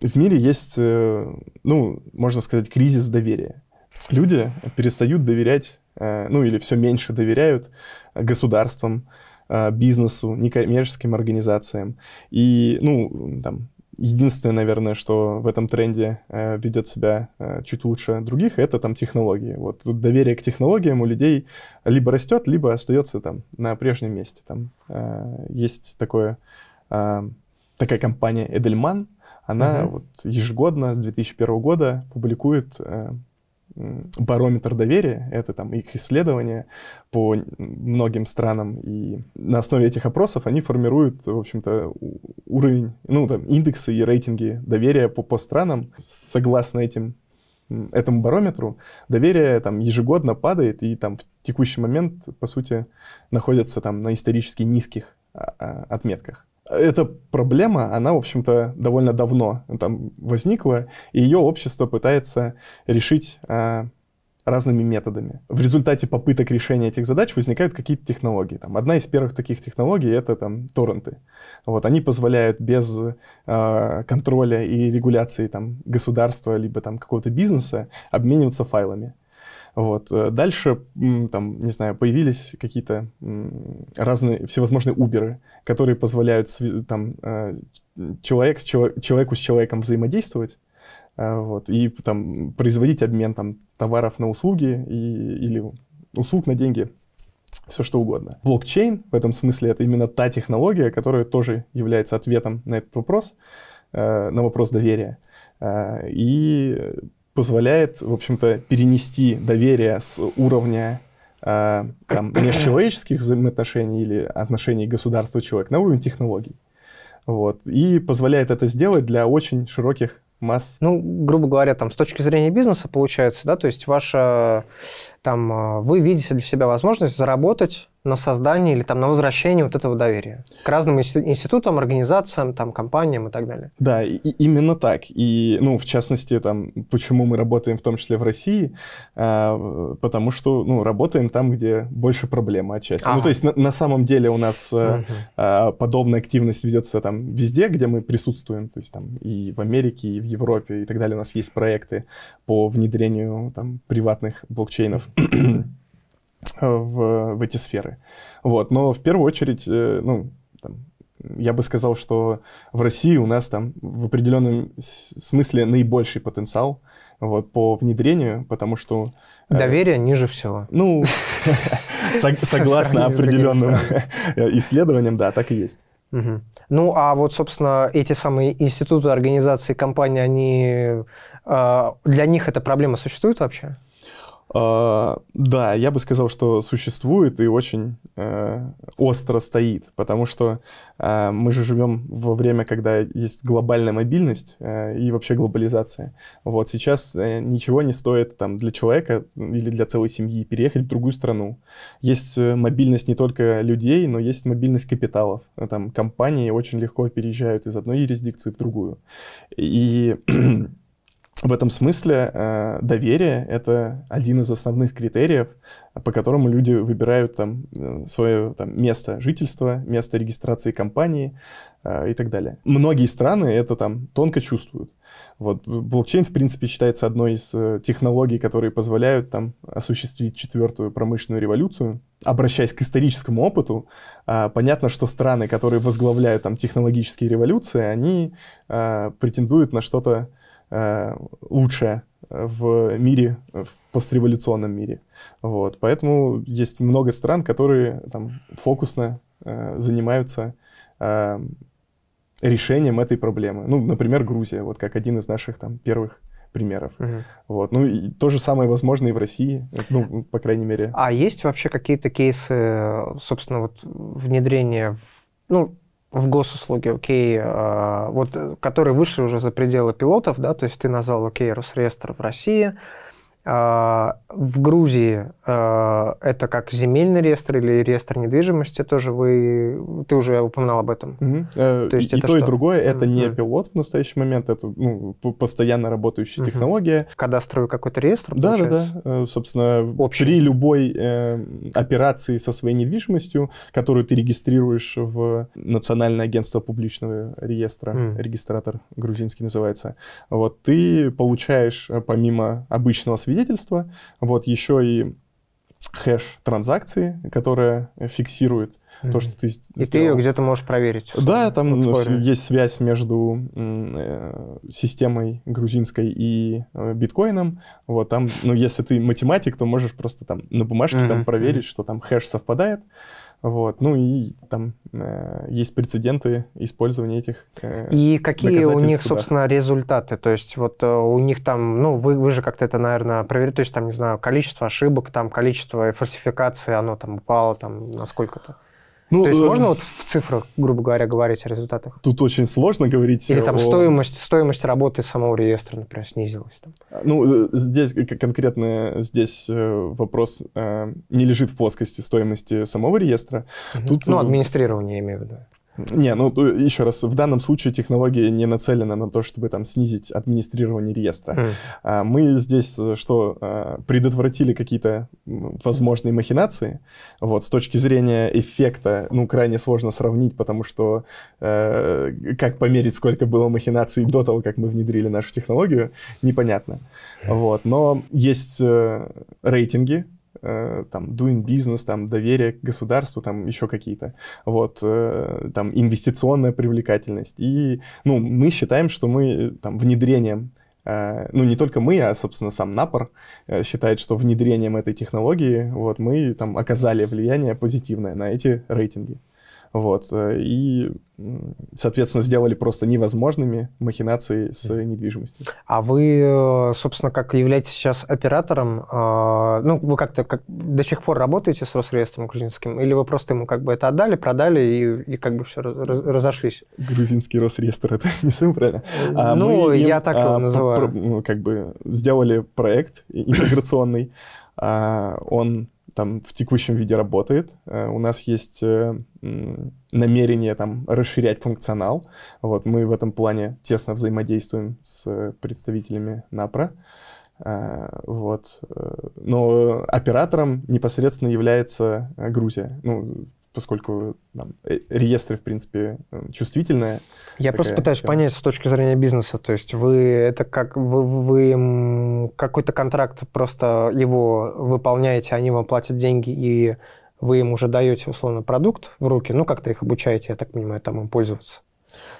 в мире есть, э, ну, можно сказать, кризис доверия. Люди перестают доверять Э, ну или все меньше доверяют э, государствам, э, бизнесу, некоммерческим организациям. И, ну, там, единственное, наверное, что в этом тренде ведет себя чуть лучше других, это там технологии. Вот тут доверие к технологиям у людей либо растет, либо остается там на прежнем месте. Там есть такое, такая компания Эдельман, она угу. вот ежегодно с 2001 года публикует барометр доверия, это там их исследования по многим странам, и на основе этих опросов они формируют, в общем-то, уровень, ну, там, индексы и рейтинги доверия по, по странам. Согласно этим этому барометру, доверие там ежегодно падает, и там в текущий момент, по сути, находится там на исторически низких а, а, отметках эта проблема, она, в общем-то, довольно давно ну, там возникла, и ее общество пытается решить а, разными методами. В результате попыток решения этих задач возникают какие-то технологии. Там, одна из первых таких технологий — это там, торренты. Вот, они позволяют без э, контроля и регуляции там, государства либо там, какого-то бизнеса обмениваться файлами. Вот. Э, дальше, там, не знаю, появились какие-то разные всевозможные уберы, которые позволяют там, э, человек, человеку с человеком взаимодействовать, э, вот, и там, производить обмен там, товаров на услуги и, или услуг на деньги, все что угодно. Блокчейн в этом смысле это именно та технология, которая тоже является ответом на этот вопрос, на вопрос доверия. И позволяет, в общем-то, перенести доверие с уровня э, там, межчеловеческих взаимоотношений или отношений государства человек на уровень технологий. Вот. И позволяет это сделать для очень широких масс. Ну, грубо говоря, там, с точки зрения бизнеса получается, да, то есть ваша, там, а, вы видите для себя возможность заработать на создание или там на возвращение вот этого доверия к разным институтам, организациям, там, компаниям и так далее. Да, и, именно так. И, ну, в частности, там, почему мы работаем в том числе в России, а, потому что, ну, работаем там, где больше проблем отчасти. Ну, ага. Ну, то есть на, на самом деле у нас угу. а, подобная активность ведется там везде, где мы присутствуем, то есть там и в Америке, и в Европе, и так далее. У нас есть проекты по внедрению там приватных блокчейнов. Э, в, в эти сферы. Вот. Но в первую очередь, э, ну, там, я бы сказал, что в России у нас там в определенном смысле наибольший потенциал вот, по внедрению, потому что... Э, Доверие э, ниже всего. Ну, согласно определенным исследованиям, да, так и есть. Ну, а вот, собственно, эти самые институты, организации, компании, они для них эта проблема существует вообще? А, да, я бы сказал, что существует и очень э, остро стоит, потому что э, мы же живем во время, когда есть глобальная мобильность э, и вообще глобализация. Вот сейчас ничего не стоит там для человека или для целой семьи переехать в другую страну. Есть мобильность не только людей, но есть мобильность капиталов. Там компании очень легко переезжают из одной юрисдикции в другую. И в этом смысле э, доверие — это один из основных критериев, по которому люди выбирают там, э, свое там, место жительства, место регистрации компании э, и так далее. Многие страны это там тонко чувствуют. Вот, блокчейн, в принципе, считается одной из э, технологий, которые позволяют там, осуществить четвертую промышленную революцию. Обращаясь к историческому опыту, э, понятно, что страны, которые возглавляют там, технологические революции, они э, претендуют на что-то Э, лучшее э, в мире, в постреволюционном мире. Вот. Поэтому есть много стран, которые там, фокусно э, занимаются э, решением этой проблемы. Ну, например, Грузия, вот как один из наших там, первых примеров. Угу. Вот. Ну, и то же самое возможно и в России, ну, по крайней мере. А есть вообще какие-то кейсы, собственно, вот внедрения, ну, в госуслуги, окей, э, вот э, которые вышли уже за пределы пилотов, да, то есть ты назвал, окей, Росреестр в России, а, в Грузии а, это как земельный реестр или реестр недвижимости, тоже вы, ты уже упоминал об этом. Угу. То есть и, это то, что? и другое, это угу. не пилот в настоящий момент, это ну, постоянно работающая угу. технология. Кадастровый какой-то реестр, Да, да, да. Э, собственно, Общий. при любой э, операции со своей недвижимостью, которую ты регистрируешь в Национальное агентство публичного реестра, угу. регистратор грузинский называется, вот ты получаешь э, помимо обычного свидетельства, свидетельства, вот еще и хэш транзакции, которая фиксирует mm-hmm. то, что ты И сделал. ты ее где-то можешь проверить. Да, там подспорье. Ну, есть связь между э, системой грузинской и э, биткоином. Вот там, ну, если ты математик, то можешь просто там на бумажке mm-hmm. там проверить, mm-hmm. что там хэш совпадает. Вот. Ну и там э, есть прецеденты использования этих э, И какие у них, суда. собственно, результаты? То есть вот э, у них там, ну вы, вы же как-то это, наверное, проверили, то есть там, не знаю, количество ошибок, там количество фальсификации, оно там упало там насколько сколько-то? Ну, То есть э... можно вот в цифрах, грубо говоря, говорить о результатах? Тут очень сложно говорить. Или там о... стоимость, стоимость работы самого реестра, например, снизилась. Там. А, ну, э, здесь конкретно здесь э, вопрос э, не лежит в плоскости стоимости самого реестра. Угу. Тут... Ну, администрирование, я имею в виду. Не, ну еще раз, в данном случае технология не нацелена на то, чтобы там снизить администрирование реестра. Mm. Мы здесь э, что, э, предотвратили какие-то возможные махинации? Вот, с точки зрения эффекта, ну, крайне сложно сравнить, потому что э, как померить, сколько было махинаций до того, как мы внедрили нашу технологию, непонятно. Mm. Вот, но есть э, рейтинги, Э, там, doing business, там, доверие к государству, там, еще какие-то, вот, э, там, инвестиционная привлекательность. И, ну, мы считаем, что мы, э, там, внедрением ну, не только мы, а, собственно, сам НАПОР считает, что внедрением этой технологии вот, мы там оказали влияние позитивное на эти рейтинги. Вот. Э, и, соответственно, сделали просто невозможными махинации с недвижимостью. А вы, э, собственно, как являетесь сейчас оператором, э, ну, вы как-то как, до сих пор работаете с Росреестром грузинским, или вы просто ему как бы это отдали, продали и, и как бы все раз, разошлись? Грузинский Росреестр, это не совсем правильно. А ну, им, я так его а, называю. Про, про, ну, как бы сделали проект интеграционный, а, он там в текущем виде работает. Э, у нас есть э, намерение там расширять функционал. Вот мы в этом плане тесно взаимодействуем с представителями НАПРА. Э, вот. Но оператором непосредственно является Грузия. Ну, поскольку там, э, реестры, в принципе, э, чувствительные. Я такая, просто пытаюсь тема. понять с точки зрения бизнеса. То есть вы это как вы, вы какой-то контракт просто его выполняете, они вам платят деньги и вы им уже даете условно продукт в руки, ну как-то их обучаете, я так понимаю, там им пользоваться.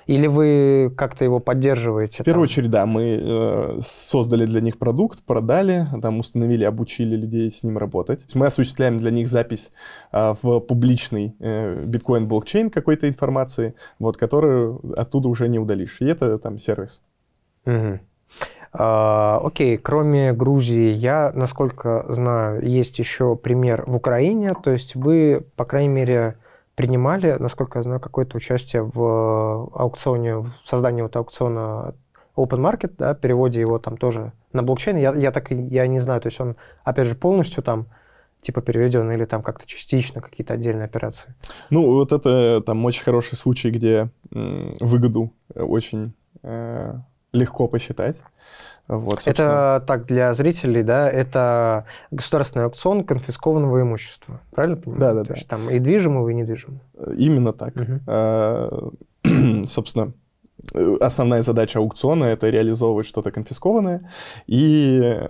Или вы как-то его поддерживаете? В первую там? очередь, да, мы э, создали для них продукт, продали, там установили, обучили людей с ним работать. То есть Мы осуществляем для них запись э, в публичный э, биткоин-блокчейн какой-то информации, вот, которую оттуда уже не удалишь. И это там сервис. Угу. А, окей, кроме Грузии, я, насколько знаю, есть еще пример в Украине, то есть вы, по крайней мере, принимали, насколько я знаю, какое-то участие в э, аукционе, в создании вот аукциона Open Market, да, переводе его там тоже на блокчейн. Я, я так я не знаю, то есть он, опять же, полностью там типа переведен или там как-то частично какие-то отдельные операции. Ну, вот это там очень хороший случай, где выгоду очень э, легко посчитать. Вот, это так для зрителей, да, это государственный аукцион конфискованного имущества, правильно понимаю? Да, да, То да. есть там и движимого, и недвижимого. Э, именно так. Угу. собственно, э, основная задача аукциона это реализовывать что-то конфискованное и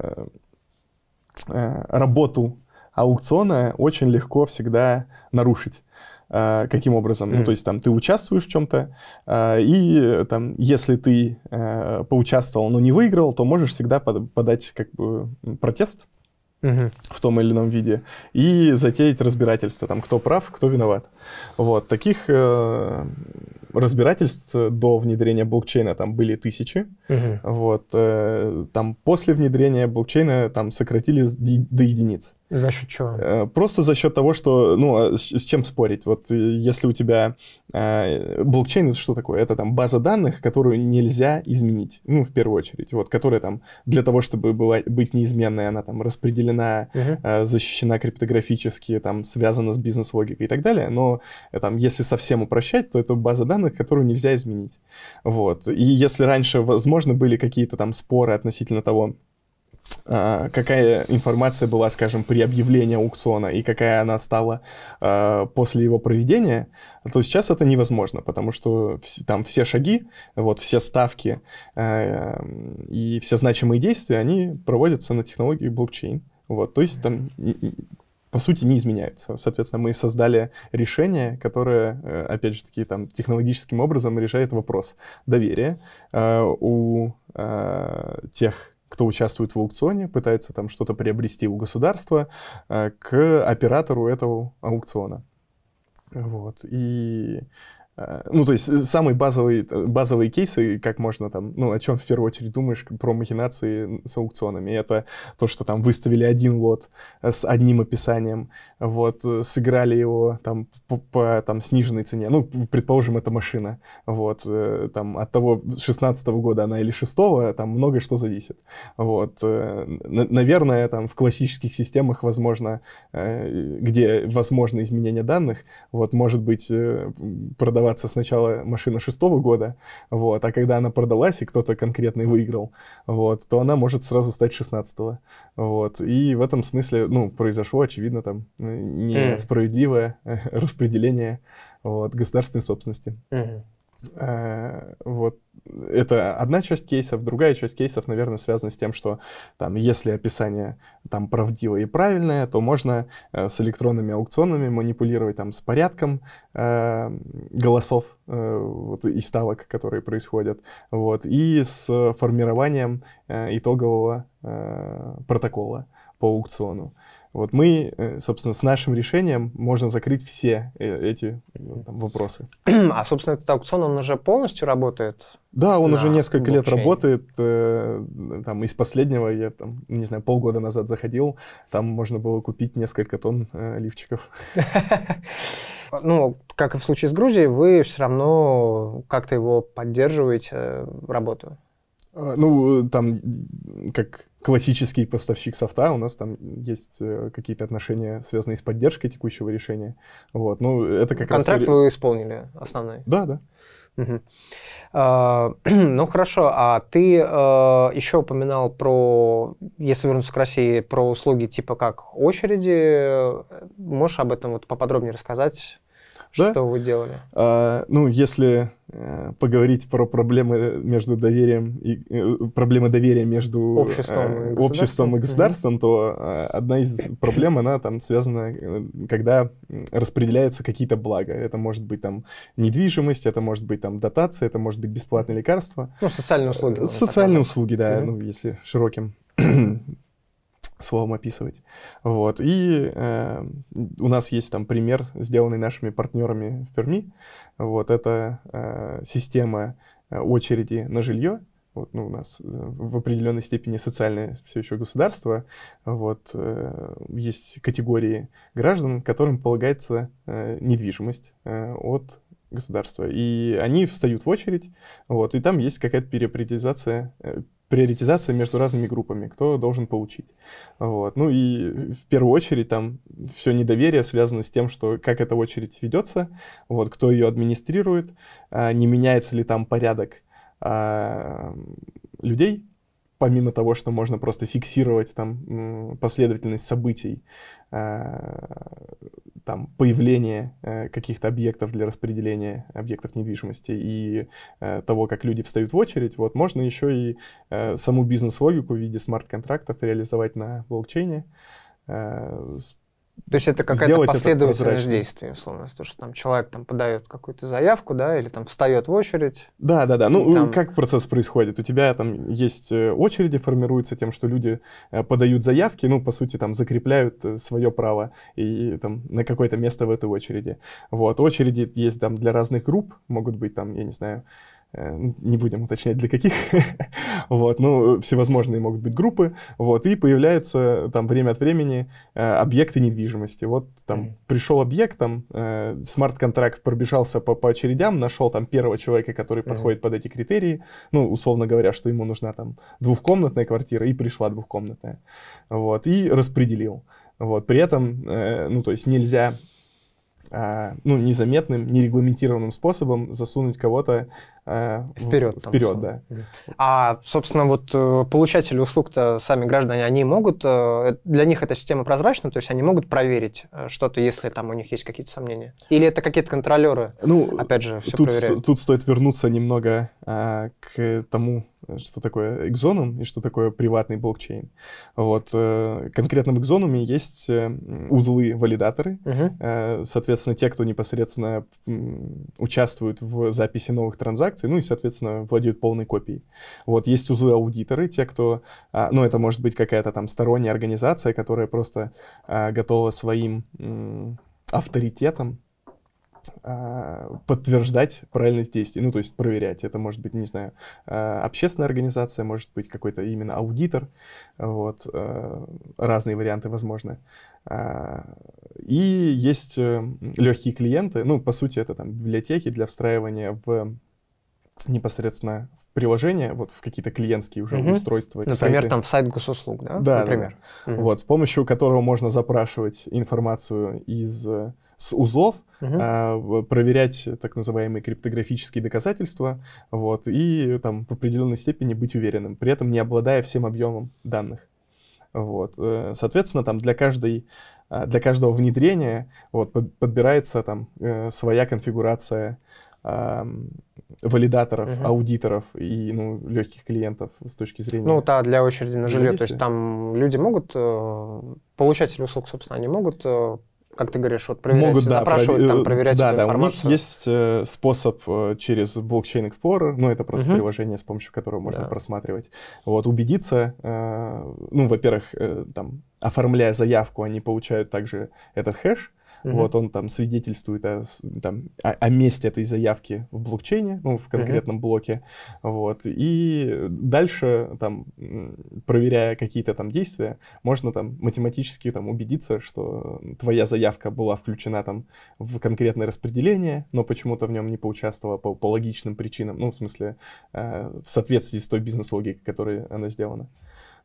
работу аукциона очень легко всегда нарушить. Э, каким образом. mm Ну, то есть там ты участвуешь в чем-то, э, и там, если ты э, поучаствовал, но не выиграл, то можешь всегда подать как бы протест угу. в том или ином виде и затеять разбирательство, там, кто прав, кто виноват. Вот, таких разбирательств до внедрения блокчейна там были тысячи, угу. вот, там после внедрения блокчейна там сократили до единиц. За счет чего? Э, просто за счет того, что, ну, а с, чем спорить? Вот э, если у тебя э, блокчейн, это что такое? Это там база данных, которую нельзя изменить, ну, в первую очередь, вот, которая там для того, чтобы была, быть неизменной, она там распределена, угу. э, защищена криптографически, там, связана с бизнес-логикой и так далее, но э, там, если совсем упрощать, то это база данных, которую нельзя изменить, вот. И если раньше, возможно, были какие-то там споры относительно того, а, какая информация была, скажем, при объявлении аукциона и какая она стала а, после его проведения, то сейчас это невозможно, потому что там все шаги, вот все ставки а, и все значимые действия, они проводятся на технологии блокчейн. Вот, то есть там по сути, не изменяются. Соответственно, мы создали решение, которое, э, опять же таки, там, технологическим образом решает вопрос доверия э, у э, тех кто участвует в аукционе, пытается там что-то приобрести у государства, э, к оператору этого аукциона. Вот. И Э, ну, то есть э, самые базовые, э, базовые кейсы, как можно там, ну, о чем в первую очередь думаешь про махинации с аукционами, это то, что там выставили один лот с одним описанием, вот, сыграли его там по, по там, сниженной цене, ну, предположим, это машина, вот, там, от того 16 -го года она или 6 там многое что зависит, вот. Наверное, там в классических системах, возможно, где возможны изменения данных, вот, может быть, продавать продаваться с машина шестого года, вот, а когда она продалась и кто-то конкретный выиграл, вот, то она может сразу стать шестнадцатого, вот, и в этом смысле, ну, произошло, очевидно, там, э, несправедливое mm. распределение, вот, государственной собственности. Mm-hmm. Э, вот это одна часть кейсов, другая часть кейсов, наверное, связана с тем, что там, если описание там правдивое и правильное, то можно э, с электронными аукционами манипулировать там с порядком э, голосов э, вот, и ставок, которые происходят, вот, и с формированием э, итогового э, протокола по аукциону. Вот мы, э, собственно, с нашим решением можно закрыть все э, эти э, там, вопросы. А, собственно, этот аукцион, он уже полностью работает? Да, он уже несколько блокчейн. лет работает. Там из последнего я, там, не знаю, полгода назад заходил, там можно было купить несколько тонн э, лифчиков. Ну, как и в случае с Грузией, вы все равно как-то его поддерживаете, работу. А, ну, там, как классический поставщик софта, у нас там есть э, какие-то отношения, связанные с поддержкой текущего решения. Вот, ну, это как Контракт раз... Контракт вы исполнили основной? Да, да. Угу. А, ну хорошо, а ты а, э, еще упоминал про, если вернуться к России, про услуги типа как очереди. Э, можешь об этом вот поподробнее рассказать? Что да? вы делали? А, ну, если э, поговорить про проблемы между доверием и э, проблемы доверия между э, обществом и государством, обществом и государством то э, одна из проблем она там связана, э, когда распределяются какие-то блага. Это может быть там недвижимость, это может быть там дотация, это может быть бесплатное лекарство. Ну социальные услуги. Социальные услуги, да, ну если широким словом описывать. Вот. И э, у нас есть там пример, сделанный нашими партнерами в Перми. Вот это э, система э, очереди на жилье. Вот, ну, у нас э, в определенной степени социальное все еще государство. Вот, э, есть категории граждан, которым полагается э, недвижимость э, от государства. И они встают в очередь, вот, и там есть какая-то переопределизация, э, приоритизация между разными группами, кто должен получить. Вот. Ну и в первую очередь там все недоверие связано с тем, что как эта очередь ведется, вот, кто ее администрирует, а, не меняется ли там порядок а, людей, помимо того, что можно просто фиксировать там последовательность событий, э, там появление э, каких-то объектов для распределения объектов недвижимости и э, того, как люди встают в очередь, вот можно еще и саму бизнес-логику в виде смарт-контрактов реализовать на блокчейне то есть это какая-то последовательность действий, условно. То, что там человек там подает какую-то заявку, да, или там встает в очередь. Да, да, да. Ну, там... Э, как процесс происходит? У тебя там есть э, очереди, формируются тем, что люди э, подают заявки, ну, по сути, там закрепляют свое право и, и там на какое-то место в этой очереди. Вот, очереди есть там для разных групп, могут быть там, я не знаю, Э, не будем уточнять для каких, вот, ну, всевозможные могут быть группы, вот, и появляются там время от времени э, объекты недвижимости, вот, там, mm пришел объект, там, э, смарт-контракт пробежался по, по очередям, нашел там первого человека, который mm подходит под эти критерии, ну, условно говоря, что ему нужна там двухкомнатная квартира, и пришла двухкомнатная, вот, и распределил, вот, при этом, э, ну, то есть нельзя а, ну, незаметным, нерегламентированным способом засунуть кого-то Э, вперед. там, вперед, да. А, собственно, вот э, получатели услуг-то, сами граждане, они могут, э, для них эта система прозрачна, то есть они могут проверить что-то, если там у них есть какие-то сомнения? Или это какие-то контролеры, ну, опять же, все тут, проверяют? Тут стоит вернуться немного а, к тому, что такое экзоном и что такое приватный блокчейн. Вот. Конкретно в экзонуме есть узлы-валидаторы, угу. соответственно, те, кто непосредственно участвует в записи новых транзакций, транзакций, ну и, соответственно, владеют полной копией. Вот есть узлы-аудиторы, те, кто, а, ну это может быть какая-то там сторонняя организация, которая просто а, готова своим м, авторитетом а, подтверждать правильность действий, ну, то есть проверять. Это может быть, не знаю, а, общественная организация, может быть, какой-то именно аудитор, вот, а, разные варианты возможны. И есть э, легкие клиенты, ну, по сути, это там библиотеки для встраивания в непосредственно в приложение, вот в какие-то клиентские уже угу. устройства. Например, сайты. там в сайт госуслуг, да? Да, например. Да. Угу. Вот, с помощью которого можно запрашивать информацию из э, с узлов, угу. а, проверять так называемые криптографические доказательства, вот, и там в определенной степени быть уверенным, при этом не обладая всем объемом данных. Вот. Э, соответственно, там для, каждой, а, для каждого внедрения вот, подбирается там э, своя конфигурация валидаторов, угу. аудиторов и ну, легких клиентов с точки зрения... Ну, да, для очереди на жилье. То есть там люди могут, э, получатели услуг, собственно, они могут э, как ты говоришь, вот проверять, могут, запрашивать, провер... там, проверять да, да, информацию. У них есть э, способ через Blockchain Explorer, ну, это просто угу. приложение, с помощью которого можно да. просматривать, вот, убедиться, ну, во-первых, там, оформляя заявку, они получают также этот хэш, Mm-hmm. Вот он там свидетельствует о, там, о, о месте этой заявки в блокчейне, ну, в конкретном mm-hmm. блоке. Вот. И дальше, там, проверяя какие-то там действия, можно там математически там убедиться, что твоя заявка была включена там в конкретное распределение, но почему-то в нем не поучаствовала по, по логичным причинам, ну, в смысле, э, в соответствии с той бизнес-логикой, которой она сделана.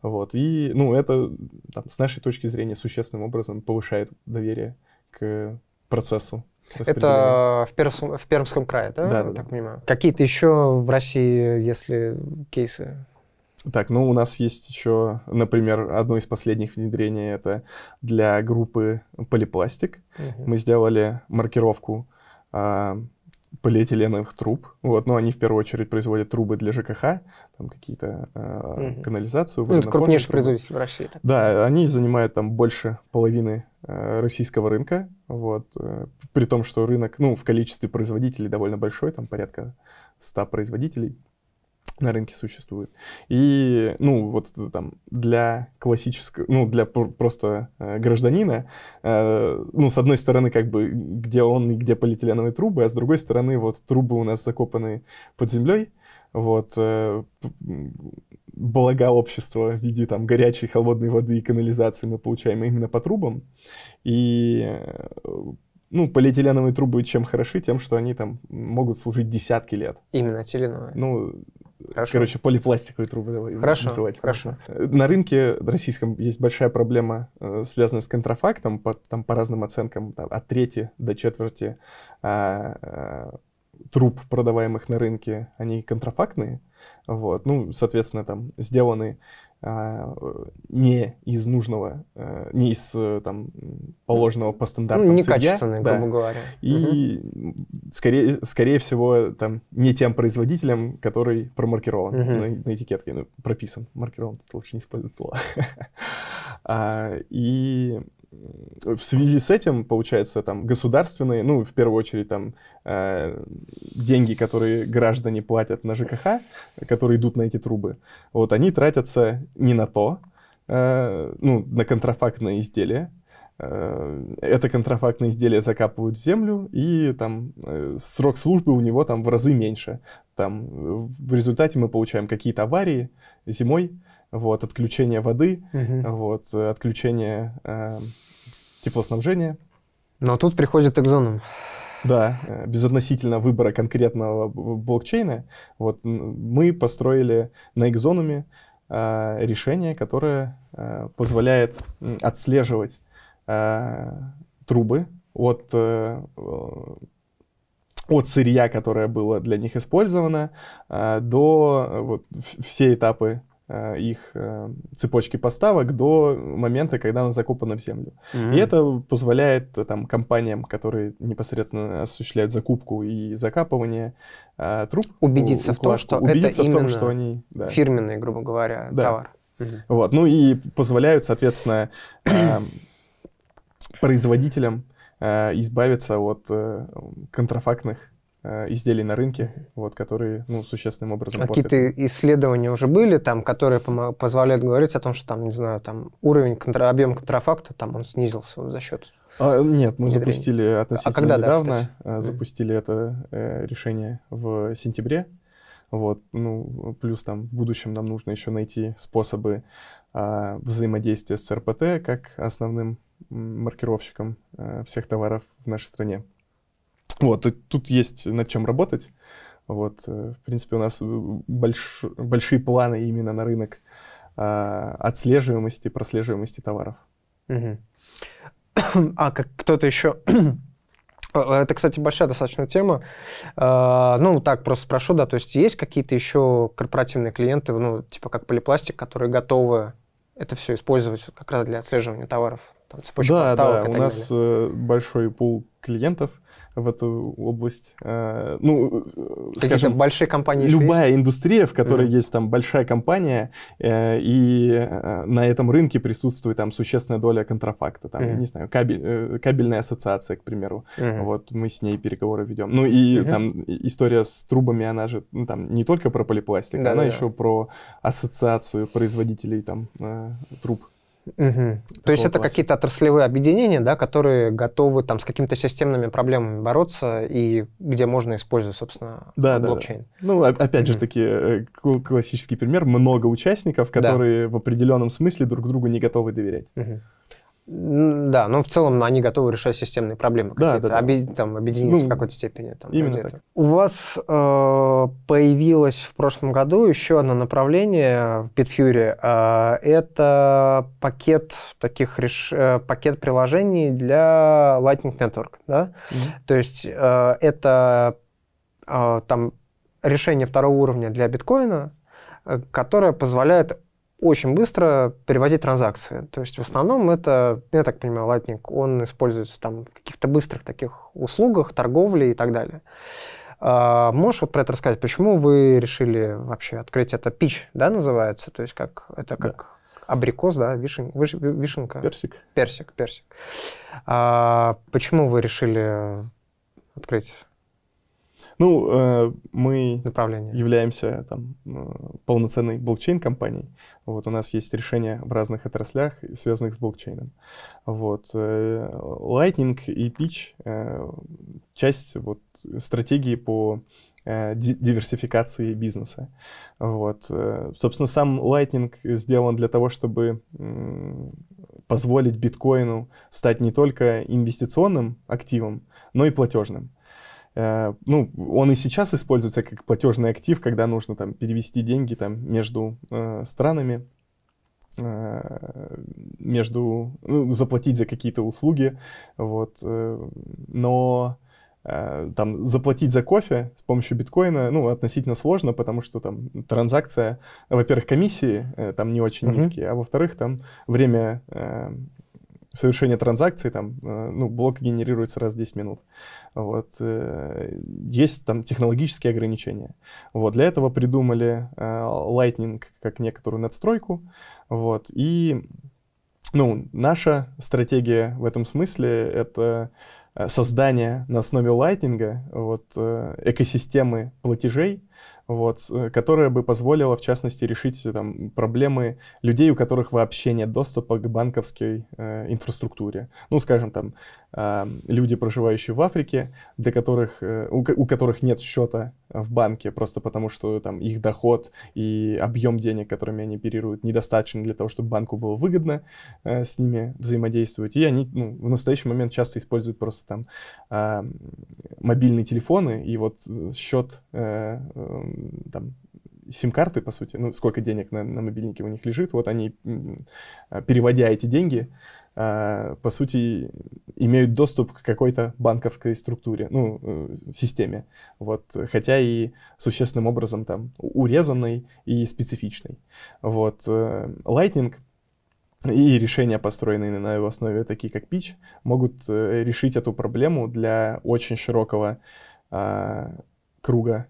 Вот. И, ну, это там, с нашей точки зрения существенным образом повышает доверие к процессу. Это в, Пермском в Пермском крае, да? Да, так да. понимаю. Какие-то еще в России, если кейсы? Так, ну у нас есть еще, например, одно из последних внедрений это для группы Полипластик. Угу. Мы сделали маркировку а, полиэтиленовых труб. Вот, но они в первую очередь производят трубы для ЖКХ, там какие-то э, угу. канализацию. Ну, это крупнейший трубы. производитель в России. Так. Да, они занимают там больше половины э, российского рынка. Вот, э, при том, что рынок, ну, в количестве производителей довольно большой, там порядка 100 производителей на рынке существует. И, ну, вот это там для классического, ну, для просто э, гражданина, э, ну, с одной стороны, как бы, где он и где полиэтиленовые трубы, а с другой стороны, вот трубы у нас закопаны под землей, вот, э, блага общества в виде там горячей, холодной воды и канализации мы получаем именно по трубам. И э, ну, полиэтиленовые трубы чем хороши? Тем, что они там могут служить десятки лет. Именно теленовые? Ну, Хорошо. Короче, полипластиковые трубы Хорошо. называть. Хорошо. На рынке российском есть большая проблема, э, связанная с контрафактом, по, там по разным оценкам там, от трети до четверти а, а, труб, продаваемых на рынке, они контрафактные. Вот. Ну, соответственно, там сделаны а, не из нужного, э, не из э, там положенного по стандартам ну, некачественные, сырья, грубо говоря. И угу. скорее, скорее всего там не тем производителем, который промаркирован угу. на, на этикетке, ну, прописан, маркирован, лучше не использовать слово. А, и в связи с этим, получается, там государственные, ну, в первую очередь, там э, деньги, которые граждане платят на ЖКХ, которые идут на эти трубы, вот они тратятся не на то, э, ну, на контрафактные изделия. Э, это контрафактное изделие закапывают в землю, и там э, срок службы у него там в разы меньше. Там в результате мы получаем какие-то аварии зимой, вот, отключение воды, угу. вот, отключение э, теплоснабжение. Но тут приходит экзоном. Да, э, безотносительно выбора конкретного блокчейна, вот мы построили на экзонуме э, решение, которое э, позволяет отслеживать э, трубы от, э, э, от сырья, которое было для них использовано, э, до э, вот, все этапы Э, их э, цепочки поставок до момента, когда она закупана в землю. Mm-hmm. И это позволяет э, там компаниям, которые непосредственно осуществляют закупку и закапывание э, труб, убедиться у, в том, что убедиться это в том, что они да. фирменный, грубо говоря, да. товар. Mm-hmm. Вот, ну и позволяют, соответственно, э, производителям э, избавиться от э, контрафактных Э, изделий на рынке, вот, которые ну, существенным образом Какие-то исследования уже были, там, которые позволяют говорить о том, что там, не знаю, там уровень, контра объем контрафакта там, он снизился за счет а, нет, мы внедрения. запустили относительно а когда, недавно, да, э, запустили это э, решение в сентябре. Вот, ну, плюс там в будущем нам нужно еще найти способы э, взаимодействия с РПТ как основным маркировщиком э, всех товаров в нашей стране. Вот, и тут есть над чем работать. Вот, э, в принципе, у нас э, больш, большие планы именно на рынок а, отслеживаемости, прослеживаемости товаров. А как кто-то еще... Э, это, кстати, большая достаточно тема. А, ну, так просто спрошу, да, то есть есть какие-то еще корпоративные клиенты, ну, типа как полипластик, которые готовы это все использовать как раз для отслеживания товаров, там, да, да, у нас большой пул клиентов, в эту область. Э, ну, э, э, скажем, большие компании. Любая есть? индустрия, в которой mm-hmm. есть там большая компания, и на этом рынке присутствует там существенная доля контрафакта, там, mm-hmm. не знаю, кабель, кабельная ассоциация, к примеру. Mm-hmm. Вот мы с ней переговоры ведем. Ну и mm-hmm. там история с трубами, она же ну, там не только про полипластик, да, она да. еще про ассоциацию производителей там труб. Угу. То есть это какие-то отраслевые объединения, да, которые готовы там с какими-то системными проблемами бороться и где можно использовать, собственно, да, блокчейн. Да, да. Ну, опять же таки, э, классический пример. Много участников, которые да. в определенном смысле друг другу не готовы доверять. Угу. Да, но в целом они готовы решать системные проблемы. Да, да, да. Объ... Там, объединиться ну, в какой-то степени. Там, именно так. У вас э, появилось в прошлом году еще одно направление в Bitfury. Э, это пакет таких реш... Э, пакет приложений для Lightning Network. Да? Mm-hmm. То есть э, это э, там решение второго уровня для биткоина, э, которое позволяет очень быстро переводить транзакции. То есть в основном это, я так понимаю, Lightning, он используется там в каких-то быстрых таких услугах, торговле и так далее. А, можешь вот про это рассказать, почему вы решили вообще открыть это пич, да, называется? То есть как это как да. абрикос, да, вишен, виш, вишенка? Персик. Персик, персик. А, почему вы решили открыть? Ну, э, мы направление. являемся там, э, полноценной блокчейн-компанией. Вот, у нас есть решения в разных отраслях, связанных с блокчейном. Вот. Э, Lightning и Pitch — часть вот, стратегии по диверсификации бизнеса. Вот. Собственно, сам Lightning сделан для того, чтобы позволить биткоину стать не только инвестиционным активом, но и платежным. Э, ну, он и сейчас используется как платежный актив, когда нужно там перевести деньги там между э, странами, э, между, ну, заплатить за какие-то услуги, вот, э, но э, там заплатить за кофе с помощью биткоина, ну, относительно сложно, потому что там транзакция, во-первых, комиссии э, там не очень uh-huh. низкие, а во-вторых, там время совершения транзакции, там, э, ну, блок генерируется раз в 10 минут. Вот. Э, есть там технологические ограничения. Вот. Для этого придумали э, Lightning как некоторую надстройку. Вот. И ну, наша стратегия в этом смысле — это создание на основе Lightning вот, экосистемы платежей, вот, э, которая бы позволила, в частности, решить э, там, проблемы людей, у которых вообще нет доступа к банковской э, инфраструктуре. Ну, скажем, там, э, люди, проживающие в Африке, для которых, э, у, у которых нет счета в банке, просто потому что там, их доход и объем денег, которыми они оперируют, недостаточен для того, чтобы банку было выгодно э, с ними взаимодействовать. И они ну, в настоящий момент часто используют просто там э, мобильные телефоны, и вот э, счет... Э, там сим-карты, по сути, ну, сколько денег на, на мобильнике у них лежит, вот они, а, переводя эти деньги, а, по сути, имеют доступ к какой-то банковской структуре, ну, э, системе, вот, хотя и существенным образом там урезанной и специфичной. Вот, э, Lightning и решения, построенные на его основе, такие как Pitch, могут э, решить эту проблему для очень широкого а, круга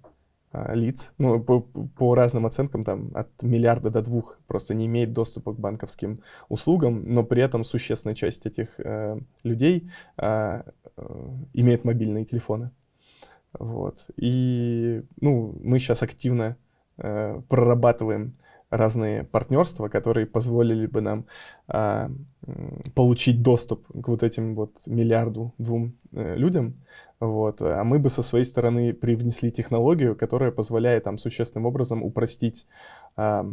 а, лиц, ну, по, по разным оценкам, там, от миллиарда до двух просто не имеет доступа к банковским услугам, но при этом существенная часть этих э, людей а, э, имеет мобильные телефоны. Вот. И, ну, мы сейчас активно э, прорабатываем разные партнерства, которые позволили бы нам а, получить доступ к вот этим вот миллиарду двум э, людям, вот, а мы бы со своей стороны привнесли технологию, которая позволяет там существенным образом упростить а,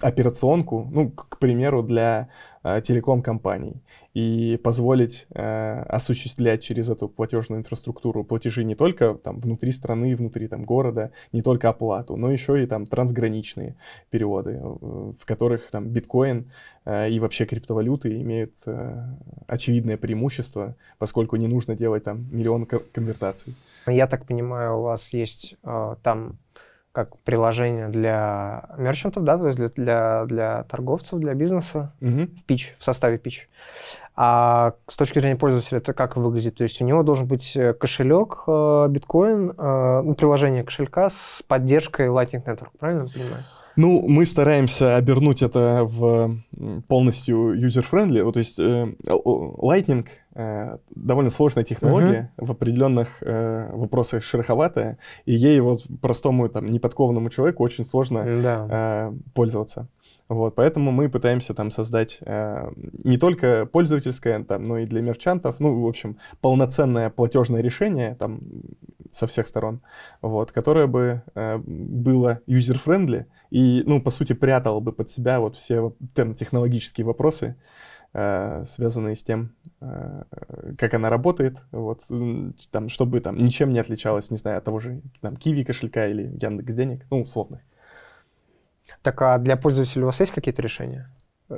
операционку, ну, к примеру, для э, телеком-компаний, и позволить э, осуществлять через эту платежную инфраструктуру платежи не только там, внутри страны, внутри там, города, не только оплату, но еще и там трансграничные переводы, э, в которых там биткоин э, и вообще криптовалюты имеют э, очевидное преимущество, поскольку не нужно делать там миллион конвертаций. Я так понимаю, у вас есть э, там как приложение для мерчантов, да, то есть для, для, для торговцев, для бизнеса, uh в пич в составе пич. А с точки зрения пользователя это как выглядит? То есть у него должен быть э, кошелек э, биткоин, э, э, приложение кошелька с поддержкой Lightning Network, правильно я понимаю? Ну, мы стараемся обернуть это в полностью user-friendly. Вот, то есть э, Lightning э, довольно сложная технология, uh-huh. в определенных э, вопросах шероховатая, и ей вот простому там неподкованному человеку очень сложно да. пользоваться. Вот, поэтому мы пытаемся там создать э, не только пользовательское, там, но и для мерчантов, ну, в общем, полноценное платежное решение, там, со всех сторон, вот, которое бы э, было юзер-френдли и, ну, по сути, прятало бы под себя вот все там, технологические вопросы, э, связанные с тем, э, как она работает, вот, там, чтобы там ничем не отличалось, не знаю, от того же там Киви кошелька или Яндекс денег, ну, условных. Так а для пользователей у вас есть какие-то решения?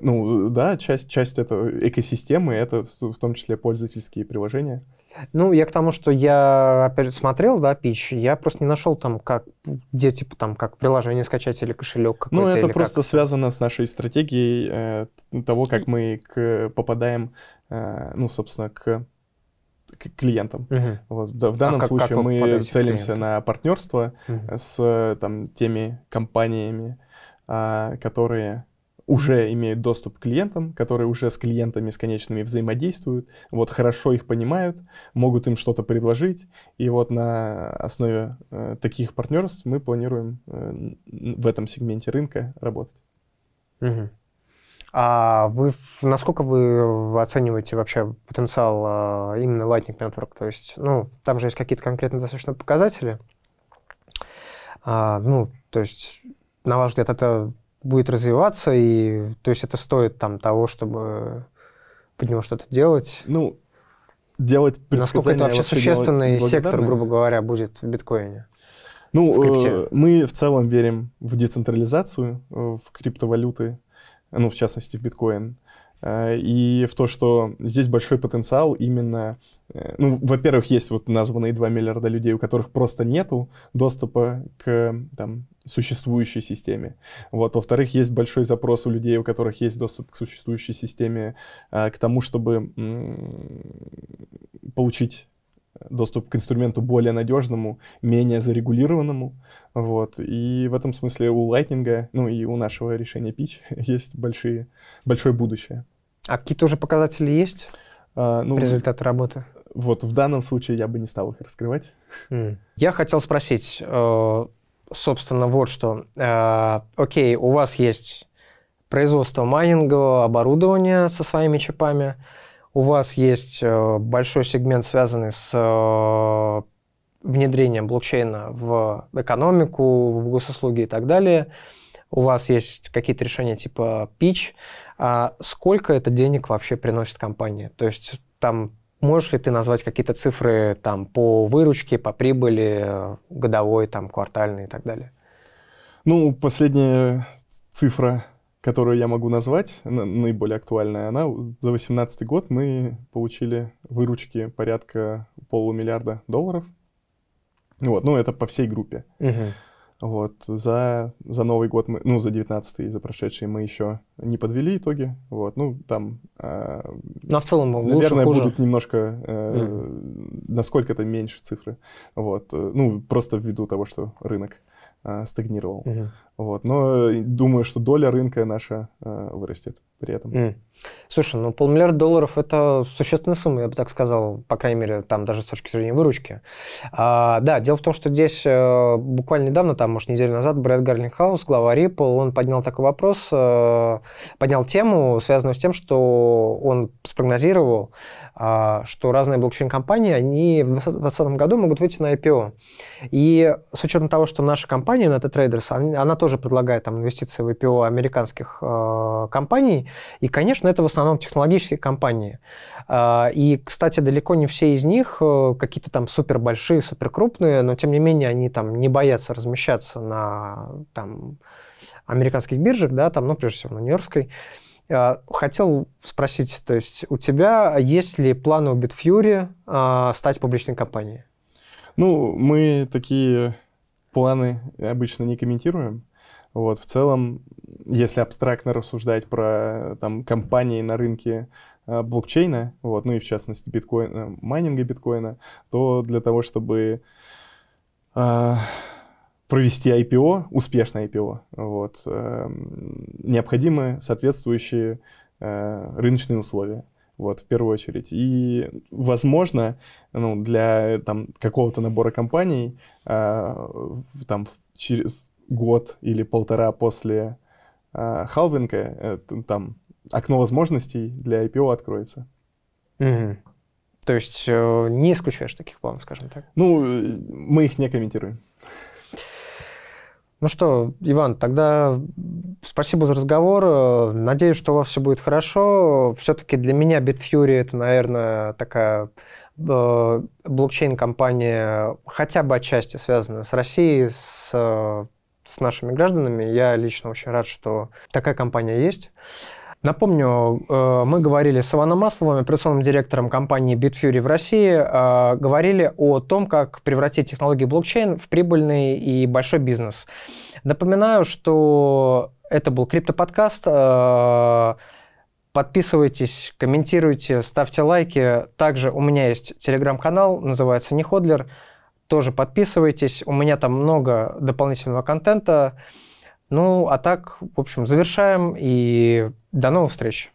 Ну да, часть, часть этой экосистемы это в том числе пользовательские приложения. Ну, я к тому, что я опять смотрел, да, пич, я просто не нашел там, как, где, типа, там, как приложение скачать или кошелек Ну, это просто как... связано с нашей стратегией э, того, как мы к, попадаем, э, ну, собственно, к, к клиентам. Угу. Вот, в данном а как, случае как мы целимся на партнерство угу. с там, теми компаниями, э, которые уже имеют доступ к клиентам, которые уже с клиентами с конечными взаимодействуют, вот хорошо их понимают, могут им что-то предложить. И вот на основе э, таких партнерств мы планируем э, в этом сегменте рынка работать. Угу. А вы, насколько вы оцениваете вообще потенциал э, именно Lightning Network? То есть, ну, там же есть какие-то конкретные достаточно показатели. А, ну, то есть, на ваш взгляд, это будет развиваться, и то есть это стоит там того, чтобы под него что-то делать. Ну, делать предсказания... Насколько это вообще существенный сектор, грубо говоря, будет в биткоине? Ну, в э, мы в целом верим в децентрализацию, э, в криптовалюты, ну, в частности, в биткоин. Э, и в то, что здесь большой потенциал именно... Э, ну, во-первых, есть вот названные 2 миллиарда людей, у которых просто нету доступа к там, существующей системе. Вот. Во-вторых, есть большой запрос у людей, у которых есть доступ к существующей системе, э, к тому, чтобы получить доступ к инструменту более надежному, менее зарегулированному. Вот. И в этом смысле у Lightning, ну и у нашего решения Pitch есть большие, большое будущее. А какие-то уже показатели есть? А, ну, результаты работы? Вот в данном случае я бы не стал их раскрывать. Mm. Я хотел спросить, э, собственно, вот что. Э, окей, у вас есть производство майнингового оборудования со своими чипами – у вас есть э, большой сегмент, связанный с э, внедрением блокчейна в экономику, в госуслуги и так далее. У вас есть какие-то решения типа pitch. А сколько это денег вообще приносит компания? То есть там можешь ли ты назвать какие-то цифры там по выручке, по прибыли э, годовой, там квартальной и так далее? Ну, последняя цифра которую я могу назвать, наиболее актуальная, она за 2018 год мы получили выручки порядка полумиллиарда долларов. Вот, ну это по всей группе. Угу. Вот, за, за Новый год, мы, ну, за 19-й, за прошедший мы еще не подвели итоги. Вот, ну, там... Э, Но в целом, наверное, лучше, будут хуже. будут немножко, э, mm. насколько это меньше цифры. Вот, э, ну, просто ввиду того, что рынок э, стагнировал. Угу. Вот. Но э, думаю, что доля рынка наша э, вырастет при этом. Mm. Слушай, ну полмиллиарда долларов это существенная сумма, я бы так сказал, по крайней мере, там даже с точки зрения выручки. А, да, дело в том, что здесь э, буквально недавно, там, может, неделю назад, Брэд Гарлинхаус, глава Ripple, он поднял такой вопрос, э, поднял тему, связанную с тем, что он спрогнозировал, а, что разные блокчейн-компании, они в 2020 году могут выйти на IPO. И с учетом того, что наша компания, United ну, Traders, она тоже предлагает там, инвестиции в IPO американских э, компаний, и, конечно, это в основном технологические компании. А, и, кстати, далеко не все из них э, какие-то там супер большие, супер крупные, но, тем не менее, они там не боятся размещаться на там, американских биржах, да, там, ну, прежде всего, на Нью-Йоркской, а, хотел спросить, то есть у тебя есть ли планы у Bitfury а, стать публичной компанией? Ну, мы такие планы обычно не комментируем. Вот, в целом, если абстрактно рассуждать про там, компании на рынке а, блокчейна, вот, ну и в частности биткоина, майнинга биткоина, то для того, чтобы а, провести IPO, успешное IPO, вот, э, необходимы соответствующие э, рыночные условия. Вот, в первую очередь. И, возможно, ну, для там, какого-то набора компаний э, там, через год или полтора после халвинга там окно возможностей для IPO откроется. Угу. То есть не исключаешь таких планов, скажем так? Ну, мы их не комментируем. Ну что, Иван, тогда спасибо за разговор. Надеюсь, что у вас все будет хорошо. Все-таки для меня Bitfury это, наверное, такая э, блокчейн-компания, хотя бы отчасти связанная с Россией, с, э, с нашими гражданами. Я лично очень рад, что такая компания есть. Напомню, э, мы говорили с Иваном Масловым, операционным директором компании Bitfury в России, э, говорили о том, как превратить технологии блокчейн в прибыльный и большой бизнес. Напоминаю, что это был криптоподкаст. Э, подписывайтесь, комментируйте, ставьте лайки. Также у меня есть телеграм-канал, называется Неходлер. Тоже подписывайтесь. У меня там много дополнительного контента. Ну, а так, в общем, завершаем и до новых встреч.